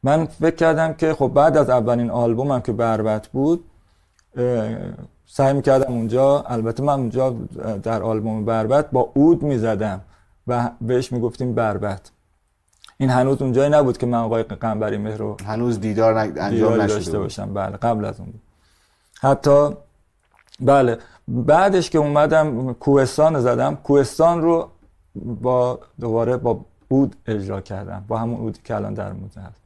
من فکر کردم که خب بعد از اولین آلبومم که بربت بود سعی میکردم اونجا البته من اونجا در آلبوم بربت با اود میزدم و بهش میگفتیم بربت این هنوز اونجایی نبود که من آقای قنبری مهر رو هنوز دیدار انجام نشده داشته باشم بله قبل از اون بود حتی بله بعدش که اومدم کوهستان زدم کوهستان رو با دوباره با اود اجرا کردم با همون اودی که الان در موزه هست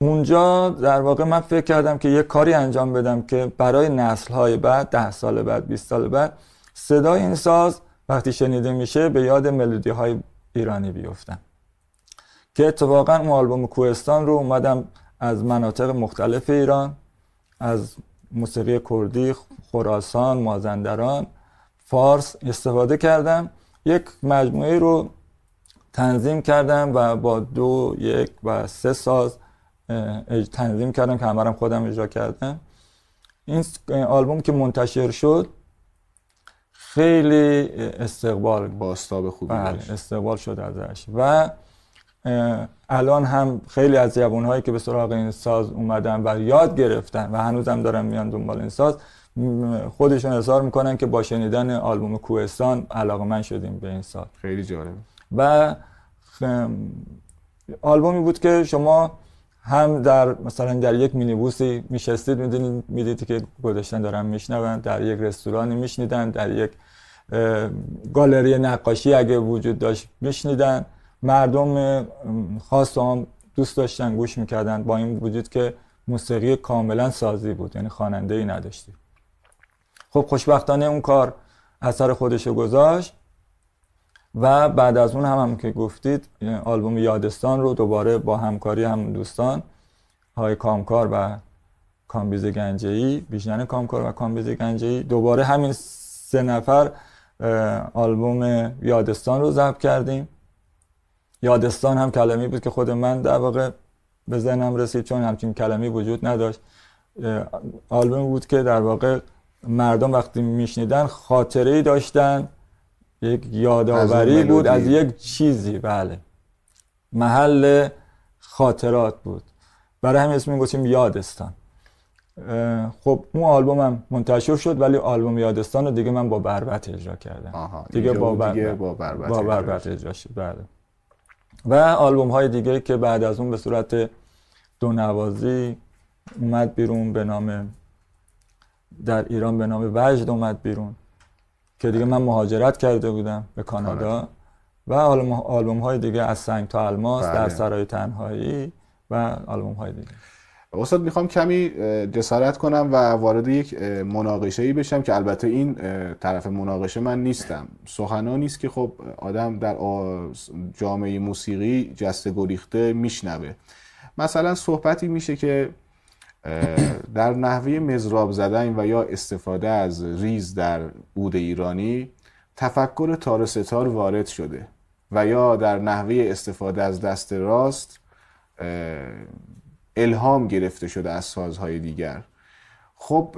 اونجا در واقع من فکر کردم که یه کاری انجام بدم که برای نسل های بعد ده سال بعد 20 سال بعد صدای این ساز وقتی شنیده میشه به یاد ملودی های ایرانی بیفتم که اتفاقا اون آلبوم کوهستان رو اومدم از مناطق مختلف ایران از موسیقی کردی خراسان مازندران فارس استفاده کردم یک مجموعه رو تنظیم کردم و با دو یک و سه ساز تنظیم کردم که همه خودم اجرا کردم این آلبوم که منتشر شد خیلی استقبال با خوبی بله استقبال شد ازش و الان هم خیلی از هایی که به سراغ این ساز اومدن و یاد گرفتن و هنوزم دارن میان دنبال این ساز خودشون اظهار میکنن که با شنیدن آلبوم کوهستان علاقه من شدیم به این ساز خیلی جالب و آلبومی بود که شما هم در مثلا در یک مینیبوسی میشستید میدیدید که گذاشتن دارن میشنوند در یک رستورانی میشنیدن در یک گالری نقاشی اگه وجود داشت میشنیدن مردم خاص هم دوست داشتن گوش میکردن با این وجود که موسیقی کاملا سازی بود یعنی خواننده ای نداشتی خب خوشبختانه اون کار اثر خودشو گذاشت و بعد از اون هم, هم که گفتید آلبوم یادستان رو دوباره با همکاری هم دوستان های کامکار و کامبیز ای بیژن کامکار و کامبیز ای دوباره همین سه نفر آلبوم یادستان رو ضبط کردیم یادستان هم کلمی بود که خود من در واقع به ذهنم رسید چون همچین کلمی وجود نداشت آلبوم بود که در واقع مردم وقتی میشنیدن خاطره ای داشتن یک یادآوری بود از یک چیزی بله محل خاطرات بود برای همین اسم گفتیم یادستان خب اون هم منتشر شد ولی آلبوم یادستان رو دیگه من با بربت اجرا کردم دیگه, با, بر... بربت, با بربت اجرا شد بله و آلبوم های دیگه که بعد از اون به صورت دو نوازی اومد بیرون به نام در ایران به نام وجد اومد بیرون که دیگه من مهاجرت کرده بودم به کانادا آره. و آلبوم, های دیگه از سنگ تا الماس در بله. سرای تنهایی و آلبوم های دیگه استاد میخوام کمی جسارت کنم و وارد یک مناقشه ای بشم که البته این طرف مناقشه من نیستم سخنا نیست که خب آدم در جامعه موسیقی جسته گریخته میشنوه مثلا صحبتی میشه که در نحوه مزراب زدن و یا استفاده از ریز در بود ایرانی تفکر تار ستار وارد شده و یا در نحوه استفاده از دست راست الهام گرفته شده از سازهای دیگر خب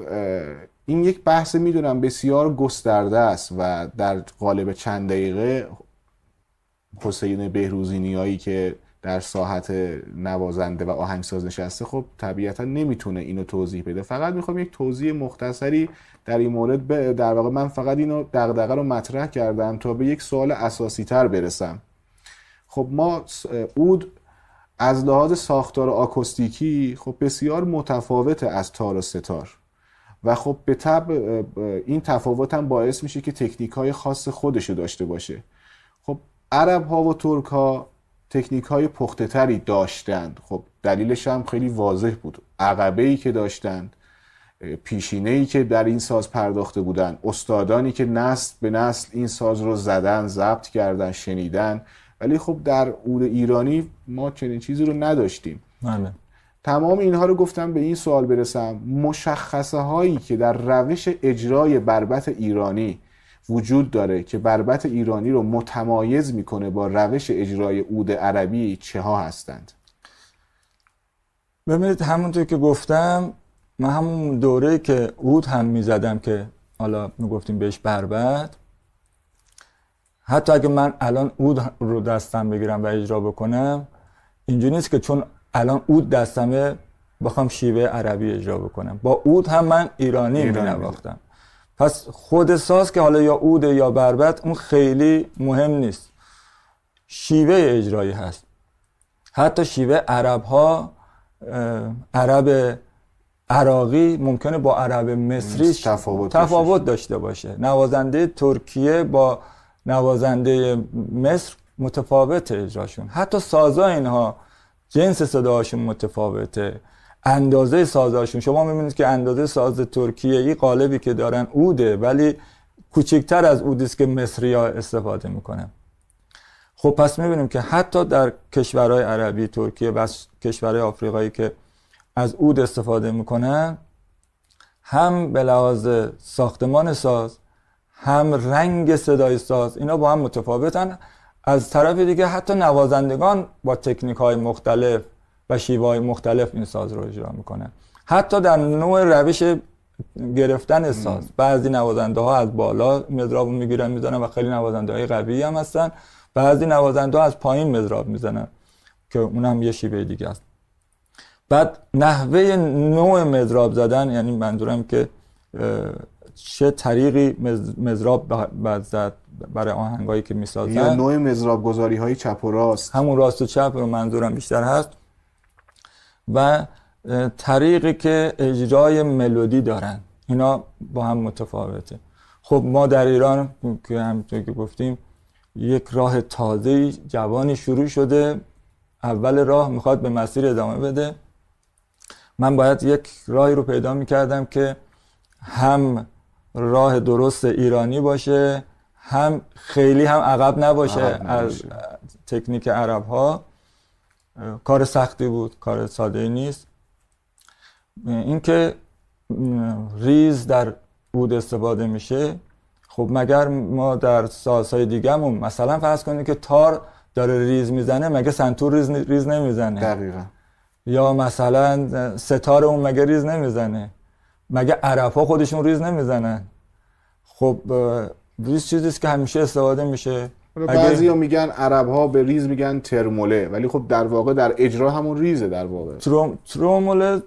این یک بحث میدونم بسیار گسترده است و در قالب چند دقیقه حسین نیایی که در ساحت نوازنده و آهنگساز نشسته خب طبیعتا نمیتونه اینو توضیح بده فقط میخوام یک توضیح مختصری در این مورد ب... در واقع من فقط اینو دغدغه رو مطرح کردم تا به یک سوال اساسی تر برسم خب ما اود از لحاظ ساختار آکوستیکی خب بسیار متفاوته از تار و ستار و خب به طب این تفاوت هم باعث میشه که تکنیک های خاص خودشو داشته باشه خب عرب ها و ترک ها تکنیک های پخته تری داشتند خب دلیلش هم خیلی واضح بود عقبه ای که داشتند پیشینه ای که در این ساز پرداخته بودند استادانی که نسل به نسل این ساز رو زدن ضبط کردن شنیدن ولی خب در عود ایرانی ما چنین چیزی رو نداشتیم بله. تمام اینها رو گفتم به این سوال برسم مشخصه هایی که در روش اجرای بربت ایرانی وجود داره که بربت ایرانی رو متمایز میکنه با روش اجرای عود عربی چه ها هستند ببینید همونطور که گفتم من همون دوره که عود هم میزدم که حالا میگفتیم بهش بربت حتی اگه من الان اود رو دستم بگیرم و اجرا بکنم اینجوری نیست که چون الان اود دستمه بخوام شیوه عربی اجرا بکنم با اود هم من ایرانی, ایرانی مینواختم پس خود ساز که حالا یا اود یا بربت اون خیلی مهم نیست شیوه اجرایی هست حتی شیوه عرب ها عرب عراقی ممکنه با عرب مصری تفاوت, تفاوت داشته باشه نوازنده ترکیه با نوازنده مصر متفاوت اجراشون حتی سازا اینها جنس صداشون متفاوته اندازه سازاشون شما میبینید که اندازه ساز ترکیه ای قالبی که دارن اوده ولی کوچکتر از اودی که مصری ها استفاده میکنن خب پس میبینیم که حتی در کشورهای عربی ترکیه و کشورهای آفریقایی که از اود استفاده میکنن هم به لحاظ ساختمان ساز هم رنگ صدای ساز اینا با هم متفاوتن از طرف دیگه حتی نوازندگان با تکنیک های مختلف و شیوه های مختلف این ساز رو اجرا میکنن حتی در نوع روش گرفتن ساز بعضی نوازنده ها از بالا مزراب میگیرن میزنن و خیلی نوازنده های قوی هم هستن بعضی نوازنده ها از پایین مزراب میزنن که اونم یه شیوه دیگه است بعد نحوه نوع مزراب زدن یعنی منظورم که چه طریقی مزراب بزد برای آهنگایی که میسازن یا نوع مزراب گذاری های چپ و راست همون راست و چپ رو منظورم بیشتر هست و طریقی که اجرای ملودی دارن اینا با هم متفاوته خب ما در ایران که همینطور که گفتیم یک راه تازه جوانی شروع شده اول راه میخواد به مسیر ادامه بده من باید یک راهی رو پیدا میکردم که هم راه درست ایرانی باشه هم خیلی هم عقب نباشه از تکنیک عرب ها کار سختی بود کار ساده نیست اینکه ریز در بود استفاده میشه خب مگر ما در سازهای های دیگهمون مثلا فرض کنید که تار داره ریز میزنه مگه سنتور ریز, ریز نمیزنه یا مثلا ستار اون مگه ریز نمیزنه مگه ها خودشون ریز نمیزنن خب ریز چیزیست که همیشه استفاده میشه بعضی ها میگن عرب ها به ریز میگن ترموله ولی خب در واقع در اجرا همون ریزه در واقع تروم، ترموله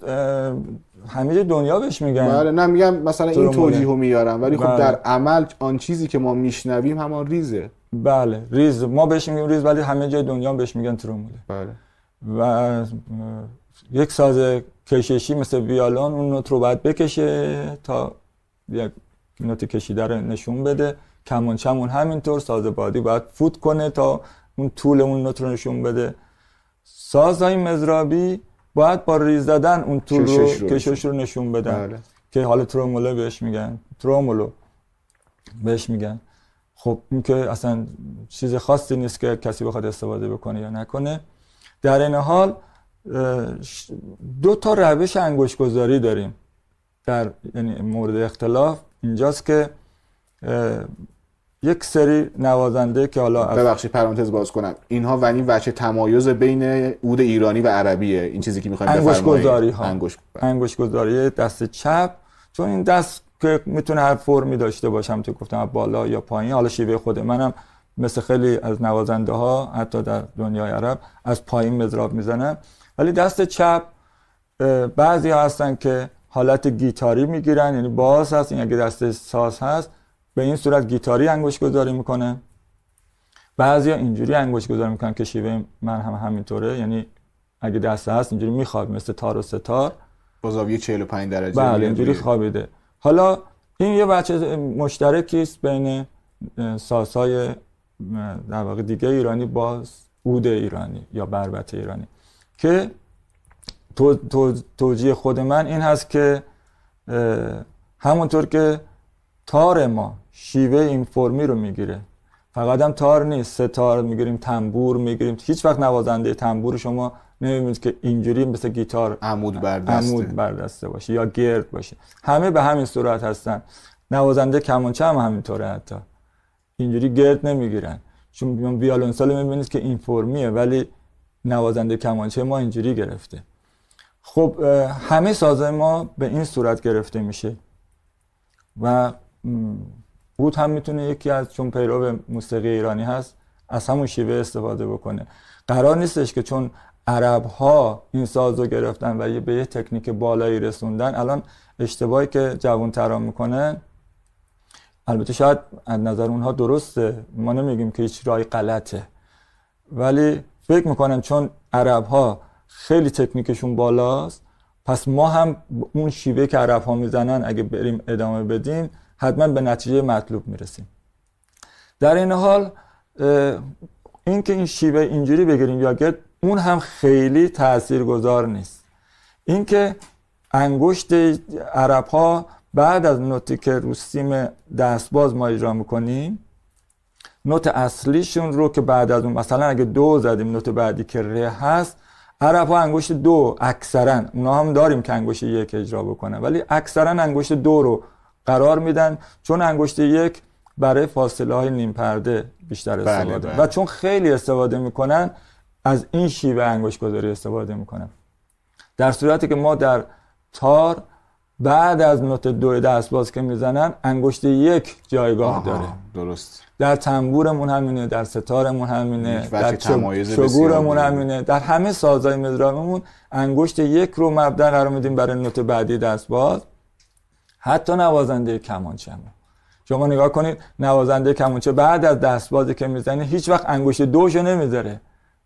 همه دنیا بهش میگن بله نه میگم مثلا این توجیه رو میارم ولی خب بله. در عمل آن چیزی که ما میشنویم همان ریزه بله ریز ما بهش میگیم ریز ولی همه جای دنیا بهش میگن ترموله بله و یک ساز کششی مثل ویالون اون نوت رو باید بکشه تا یک نوت کشیده رو نشون بده کمانچمون همینطور ساز بادی باید فوت کنه تا اون طول اون نوت رو نشون بده سازهای مزرابی باید با ریز زدن اون طول رو کشش رو نشون بده بله. که حالا ترومولو بهش میگن ترومولو بهش میگن خب این که اصلا چیز خاصی نیست که کسی بخواد استفاده بکنه یا نکنه در این حال دو تا روش انگوش گذاری داریم در یعنی مورد اختلاف اینجاست که یک سری نوازنده که حالا ببخشید پرانتز باز کنم اینها ونی وچه تمایز بین عود ایرانی و عربیه این چیزی که میخوایم انگوش گذاری ها انگوش, گذاری دست چپ چون این دست که میتونه هر فرمی داشته باشم تو گفتم بالا یا پایین حالا شیوه خود منم مثل خیلی از نوازنده ها حتی در دنیای عرب از پایین مزراب میزنم ولی دست چپ بعضی ها هستن که حالت گیتاری میگیرن یعنی باز هست این اگه دست ساز هست به این صورت گیتاری انگوش گذاری میکنه بعضی ها اینجوری انگوش گذاری میکنن که شیوه من هم همینطوره یعنی اگه دست هست اینجوری میخواب مثل تار و ستار با و 45 درجه بله اینجوری خوابیده حالا این یه بچه مشترکی است بین سازهای در واقع دیگه ایرانی باز عود ایرانی یا بربت ایرانی که تو، تو، توجیه خود من این هست که همونطور که تار ما شیوه این فرمی رو میگیره فقط هم تار نیست سه تار میگیریم تنبور میگیریم هیچ وقت نوازنده تنبور شما نمیبینید که اینجوری مثل گیتار عمود بردسته عمود بردسته باشه یا گرد باشه همه به همین صورت هستن نوازنده کمانچه هم همینطوره حتی اینجوری گرد نمیگیرن چون بیالونسال میبینید که این فرمیه ولی نوازنده کمانچه ما اینجوری گرفته خب همه ساز ما به این صورت گرفته میشه و بود هم میتونه یکی از چون پیرو موسیقی ایرانی هست از همون شیوه استفاده بکنه قرار نیستش که چون عرب ها این ساز رو گرفتن و به یه تکنیک بالایی رسوندن الان اشتباهی که جوان ترام میکنه البته شاید از نظر اونها درسته ما نمیگیم که هیچ رای غلطه ولی فکر میکنم چون عرب ها خیلی تکنیکشون بالاست پس ما هم اون شیوه که عرب ها میزنن اگه بریم ادامه بدیم حتما به نتیجه مطلوب میرسیم در این حال اینکه این شیوه اینجوری بگیریم یا گرد اون هم خیلی تاثیرگذار نیست اینکه انگشت عرب ها بعد از نوتی که روسیم دستباز ما اجرا میکنیم نوت اصلیشون رو که بعد از اون مثلا اگه دو زدیم نوت بعدی که ره هست عرب ها انگشت دو اکثرا اونا هم داریم که انگشت یک اجرا بکنن ولی اکثرا انگشت دو رو قرار میدن چون انگشت یک برای فاصله های نیم پرده بیشتر بله، استفاده بله و چون خیلی استفاده میکنن از این شیوه انگشت گذاری استفاده میکنن در صورتی که ما در تار بعد از نوت دو باز که میزنن انگشت یک جایگاه داره درست در تنبورمون همینه در ستارمون همینه در چگورمون همینه در همه سازهای مزراممون انگشت یک رو مبدا قرار میدیم برای نوت بعدی دست باز حتی نوازنده کمانچه هم شما نگاه کنید نوازنده کمانچه بعد از دست بازی که میزنه هیچ وقت انگشت دوشو نمیذاره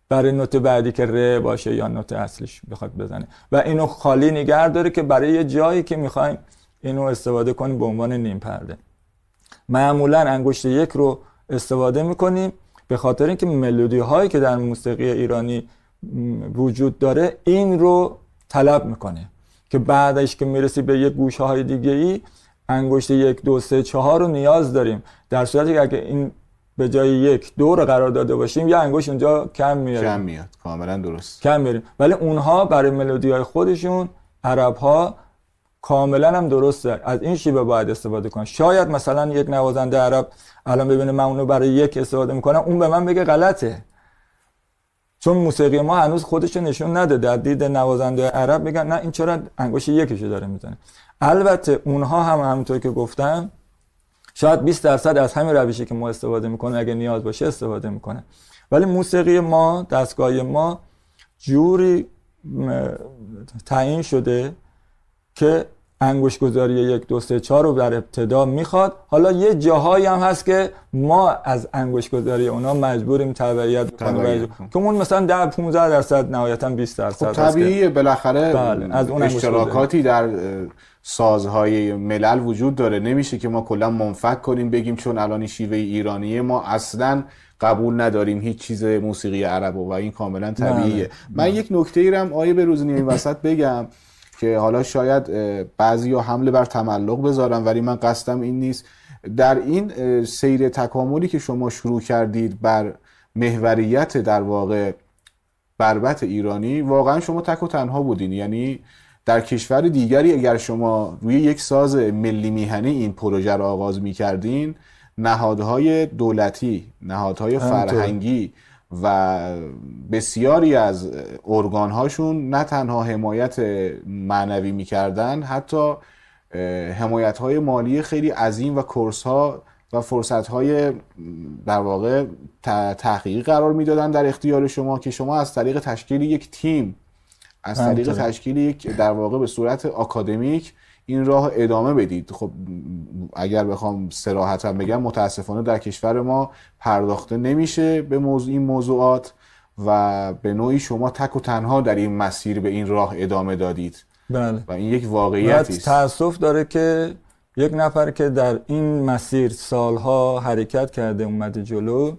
برای نوت بعدی که ره باشه یا نوت اصلیش بخواد بزنه و اینو خالی نگه داره که برای یه جایی که میخوایم اینو استفاده کنیم به عنوان نیم پرده معمولا انگشت یک رو استفاده میکنیم به خاطر اینکه ملودی هایی که در موسیقی ایرانی وجود داره این رو طلب میکنه که بعدش که میرسی به یک گوشه های دیگه ای انگشت یک دو سه چهار رو نیاز داریم در صورتی که این به جای یک دور قرار داده باشیم یه انگوش اونجا کم میاد کم میاد کاملا درست کم میاد ولی اونها برای ملودی های خودشون عرب ها کاملا هم درسته از این شیبه باید استفاده کن شاید مثلا یک نوازنده عرب الان ببینه من اونو برای یک استفاده میکنم اون به من بگه غلطه چون موسیقی ما هنوز خودش نشون نده در دید نوازنده عرب میگن نه این چرا انگوش یکیشو داره میزنه البته اونها هم همونطور که گفتم شاید 20 درصد از همین روشی که ما استفاده میکنه اگه نیاز باشه استفاده میکنه ولی موسیقی ما دستگاه ما جوری تعیین شده که انگوش یک دو سه رو در ابتدا میخواد حالا یه جاهایی هم هست که ما از انگوش گذاری اونا مجبوریم تبعیت کنیم که اون مثلا در 15 درصد نهایتا 20 درصد خب طبیعیه بالاخره بله، از اون اشتراکاتی در سازهای ملل وجود داره نمیشه که ما کلا منفک کنیم بگیم چون الان شیوه ایرانیه ما اصلا قبول نداریم هیچ چیز موسیقی عرب و این کاملا طبیعیه بله. من بله. یک نکته ای هم آیه به روزنی این وسط بگم که حالا شاید بعضی یا حمله بر تملق بذارم ولی من قصدم این نیست در این سیر تکاملی که شما شروع کردید بر محوریت در واقع بربت ایرانی واقعا شما تک و تنها بودین یعنی در کشور دیگری اگر شما روی یک ساز ملی میهنی این پروژه رو آغاز میکردین نهادهای دولتی نهادهای فرهنگی و بسیاری از ارگانهاشون نه تنها حمایت معنوی میکردن حتی حمایت مالی خیلی عظیم و کورس و فرصت های در واقع تحقیقی قرار میدادن در اختیار شما که شما از طریق تشکیل یک تیم از بله، طریق بله. تشکیل یک در واقع به صورت آکادمیک این راه ادامه بدید خب اگر بخوام هم بگم متاسفانه در کشور ما پرداخته نمیشه به موضوع این موضوعات و به نوعی شما تک و تنها در این مسیر به این راه ادامه دادید بله. و این یک واقعیت است تاسف داره که یک نفر که در این مسیر سالها حرکت کرده اومده جلو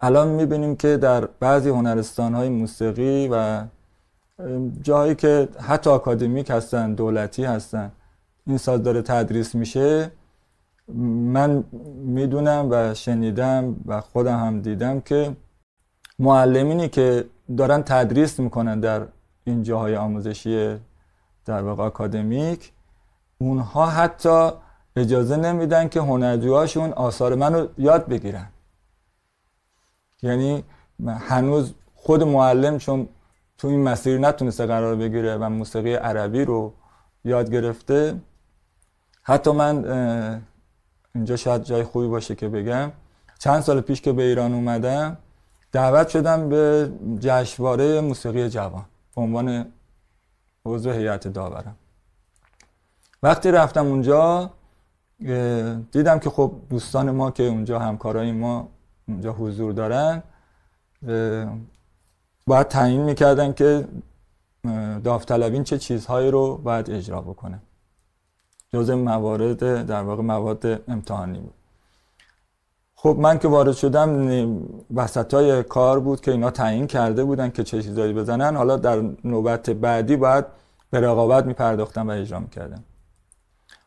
الان میبینیم که در بعضی هنرستان های موسیقی و جایی که حتی اکادمیک هستن دولتی هستن این ساز داره تدریس میشه من میدونم و شنیدم و خودم هم دیدم که معلمینی که دارن تدریس میکنن در این جاهای آموزشی در واقع اکادمیک اونها حتی اجازه نمیدن که هنرجوهاشون آثار منو یاد بگیرن یعنی هنوز خود معلم چون تو این مسیر نتونسته قرار بگیره و موسیقی عربی رو یاد گرفته حتی من اینجا شاید جای خوبی باشه که بگم چند سال پیش که به ایران اومدم دعوت شدم به جشنواره موسیقی جوان به عنوان عضو هیئت داورم وقتی رفتم اونجا دیدم که خب دوستان ما که اونجا همکارای ما اونجا حضور دارن باید تعیین میکردن که داوطلبین چه چیزهایی رو باید اجرا بکنه جز موارد در واقع مواد امتحانی بود خب من که وارد شدم وسط های کار بود که اینا تعیین کرده بودن که چه چیزهایی بزنن حالا در نوبت بعدی باید به رقابت میپرداختم و اجرا میکردم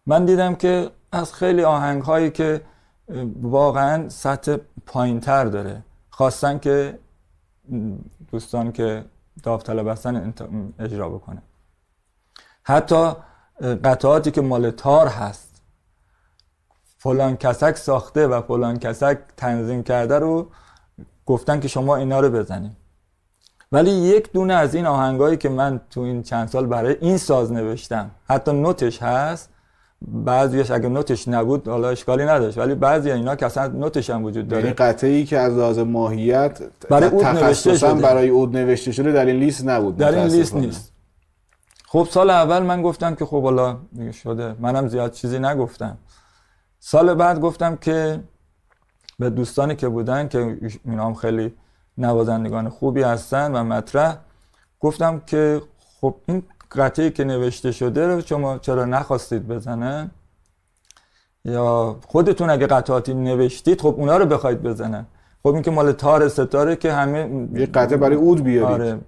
من دیدم که از خیلی آهنگ هایی که واقعا سطح پایین تر داره خواستن که دوستان که داوطلب هستن اجرا بکنه حتی قطعاتی که مال تار هست فلان کسک ساخته و فلان کسک تنظیم کرده رو گفتن که شما اینا رو بزنیم ولی یک دونه از این آهنگایی که من تو این چند سال برای این ساز نوشتم حتی نوتش هست بعضیش اگه نوتش نبود حالا اشکالی نداشت ولی بعضی اینا که اصلا نوتش هم وجود داره یعنی قطعی که از لحاظ ماهیت برای اود نوشته برای اود نوشته شده در این لیست نبود در این لیست نیست خب سال اول من گفتم که خب حالا شده منم زیاد چیزی نگفتم سال بعد گفتم که به دوستانی که بودن که اینا هم خیلی نوازندگان خوبی هستن و مطرح گفتم که خب این قطعی که نوشته شده رو شما چرا نخواستید بزنن یا خودتون اگه قطعاتی نوشتید خب اونا رو بخواید بزنن خب این که مال تار ستاره که همه یه قطعه برای اود بیارید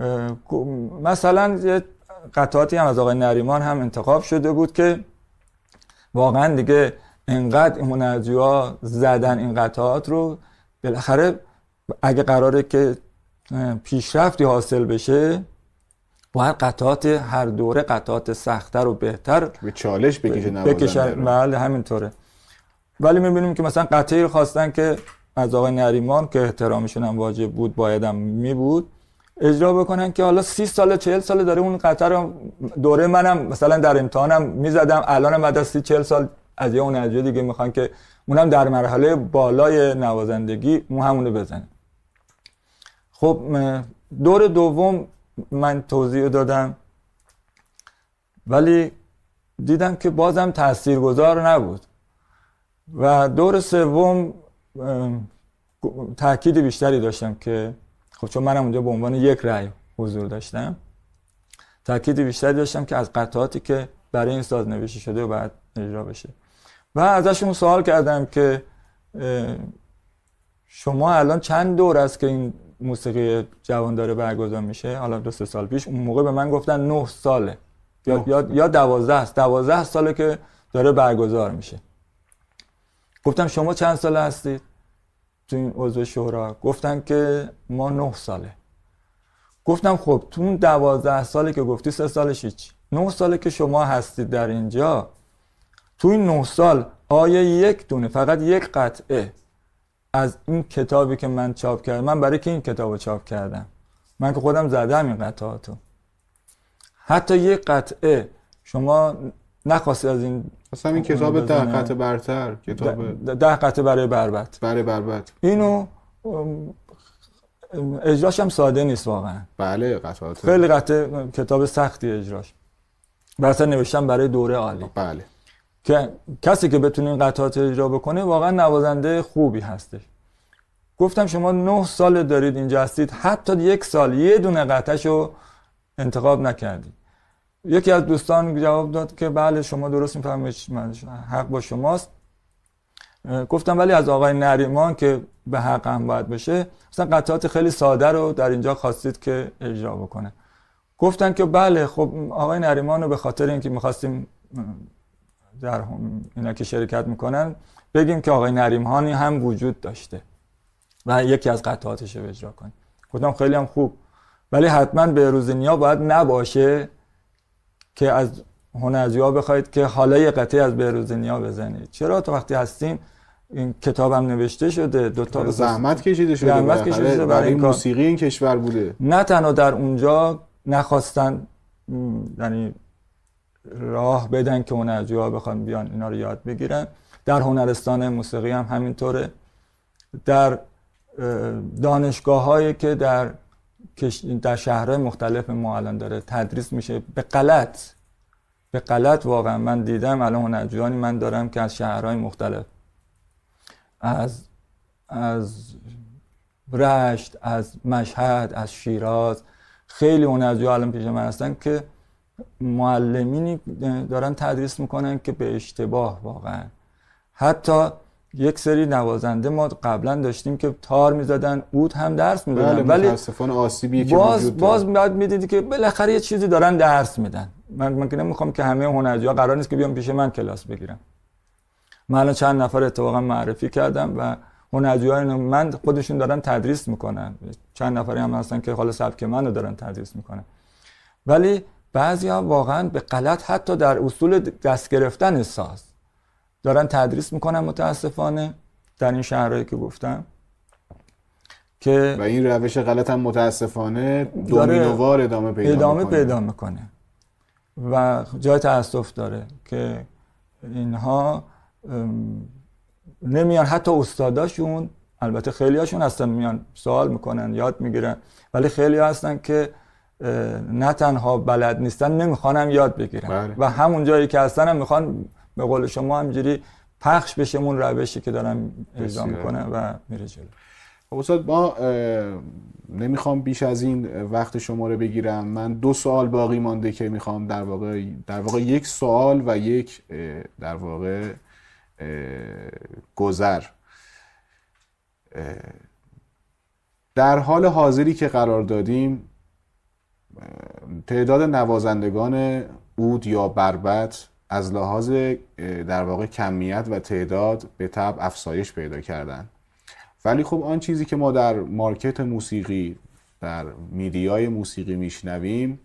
آره. مثلا یه قطعاتی هم از آقای نریمان هم انتخاب شده بود که واقعا دیگه انقدر ها زدن این قطعات رو بالاخره اگه قراره که پیشرفتی حاصل بشه باید قطعات هر دوره قطعات سختتر و بهتر به چالش بکشه بکشه بله همینطوره ولی میبینیم که مثلا قطعی رو خواستن که از آقای نریمان که احترامشون هم واجب بود بایدم هم بود اجرا بکنن که حالا سی سال چهل سال داره اون قطعه رو دوره منم مثلا در امتحانم میزدم الانم بعد از سی چهل سال از یه اون اجرا دیگه میخوان که اونم در مرحله بالای نوازندگی اون همونو بزنه خب دور دوم من توضیح دادم ولی دیدم که بازم تاثیرگذار نبود و دور سوم تاکید بیشتری داشتم که خب چون منم اونجا به عنوان یک رأی حضور داشتم تاکید بیشتری داشتم که از قطعاتی که برای این ساز نوشته شده و بعد اجرا بشه و ازشون سوال کردم که شما الان چند دور است که این موسیقی جوان داره برگزار میشه حالا دو سه سال پیش اون موقع به من گفتن 9 ساله یا یا یا 12 است 12 ساله که داره برگزار میشه گفتم شما چند ساله هستید تو این عضو شورا گفتن که ما 9 ساله گفتم خب تو اون 12 ساله که گفتی سه سالش هیچ 9 ساله که شما هستید در اینجا تو این 9 سال آیا یک دونه فقط یک قطعه از این کتابی که من چاپ کردم من برای که این کتاب رو چاپ کردم من که خودم زدم این قطعاتو حتی یه قطعه شما نخواستی از این اصلا این کتاب ده قطعه برتر کتاب ده, قطعه برای بربت برای بربت اینو اجراش هم ساده نیست واقعا بله قطعات خیلی قطعه کتاب سختی اجراش برتر نوشتم برای دوره عالی بله که کسی که بتونه این قطعات اجرا بکنه واقعا نوازنده خوبی هستش گفتم شما نه سال دارید اینجا هستید حتی یک سال یه دونه قطعش رو انتخاب نکردید یکی از دوستان جواب داد که بله شما درست میفهمید حق با شماست گفتم ولی از آقای نریمان که به حق هم باید بشه مثلا قطعات خیلی ساده رو در اینجا خواستید که اجرا بکنه گفتن که بله خب آقای نریمان رو به خاطر اینکه میخواستیم در اینا که شرکت میکنن بگیم که آقای نریمهانی هم وجود داشته و یکی از قطعاتش رو اجرا کنیم گفتم خیلی هم خوب ولی حتما به نیا باید نباشه که از هنرجوها بخواید که حالا یه قطعه از نیا بزنید چرا تا وقتی هستیم این کتابم نوشته شده دو تا زحمت کشیده شده زحمت کشیده شده برای موسیقی این کشور بوده نه تنها در اونجا نخواستن یعنی راه بدن که هنرجوها بخوان بیان اینا رو یاد بگیرن در هنرستان موسیقی هم همینطوره در دانشگاه هایی که در در شهرهای مختلف ما الان داره تدریس میشه به غلط به غلط واقعا من دیدم الان هنرجویانی من دارم که از شهرهای مختلف از از رشت از مشهد از شیراز خیلی هنرجو الان پیش من هستن که معلمینی دارن تدریس میکنن که به اشتباه واقعا حتی یک سری نوازنده ما قبلا داشتیم که تار میزدن اود هم درس میدادن بله ولی آسیبی که باز باز بعد میدیدی که بالاخره یه چیزی دارن درس میدن من من که که همه هنرجوها قرار نیست که بیام پیش من کلاس بگیرم من الان چند نفر اتفاقا معرفی کردم و هنرجوهای من خودشون دارن تدریس میکنن چند نفری هم هستن که حالا سبک منو دارن تدریس میکنن ولی بعضی ها واقعا به غلط حتی در اصول دست گرفتن ساز دارن تدریس میکنن متاسفانه در این شهرهایی که گفتم که و این روش غلط هم متاسفانه دومینووار ادامه پیدا میکنه. و جای تاسف داره که اینها نمیان حتی استاداشون البته خیلی هاشون هستن میان سوال میکنن یاد میگیرن ولی خیلی هستن که نه تنها بلد نیستن نمیخوانم یاد بگیرم بله. و همون جایی که هستن میخوان به قول شما همجوری پخش بشه اون روشی که دارم ارضا میکنه و میره جلو خب استاد ما نمیخوام بیش از این وقت شما رو بگیرم من دو سوال باقی مانده که میخوام در واقع در واقع یک سوال و یک در واقع گذر در حال حاضری که قرار دادیم تعداد نوازندگان اود یا بربت از لحاظ در واقع کمیت و تعداد به طب افزایش پیدا کردن ولی خب آن چیزی که ما در مارکت موسیقی در میدیای موسیقی میشنویم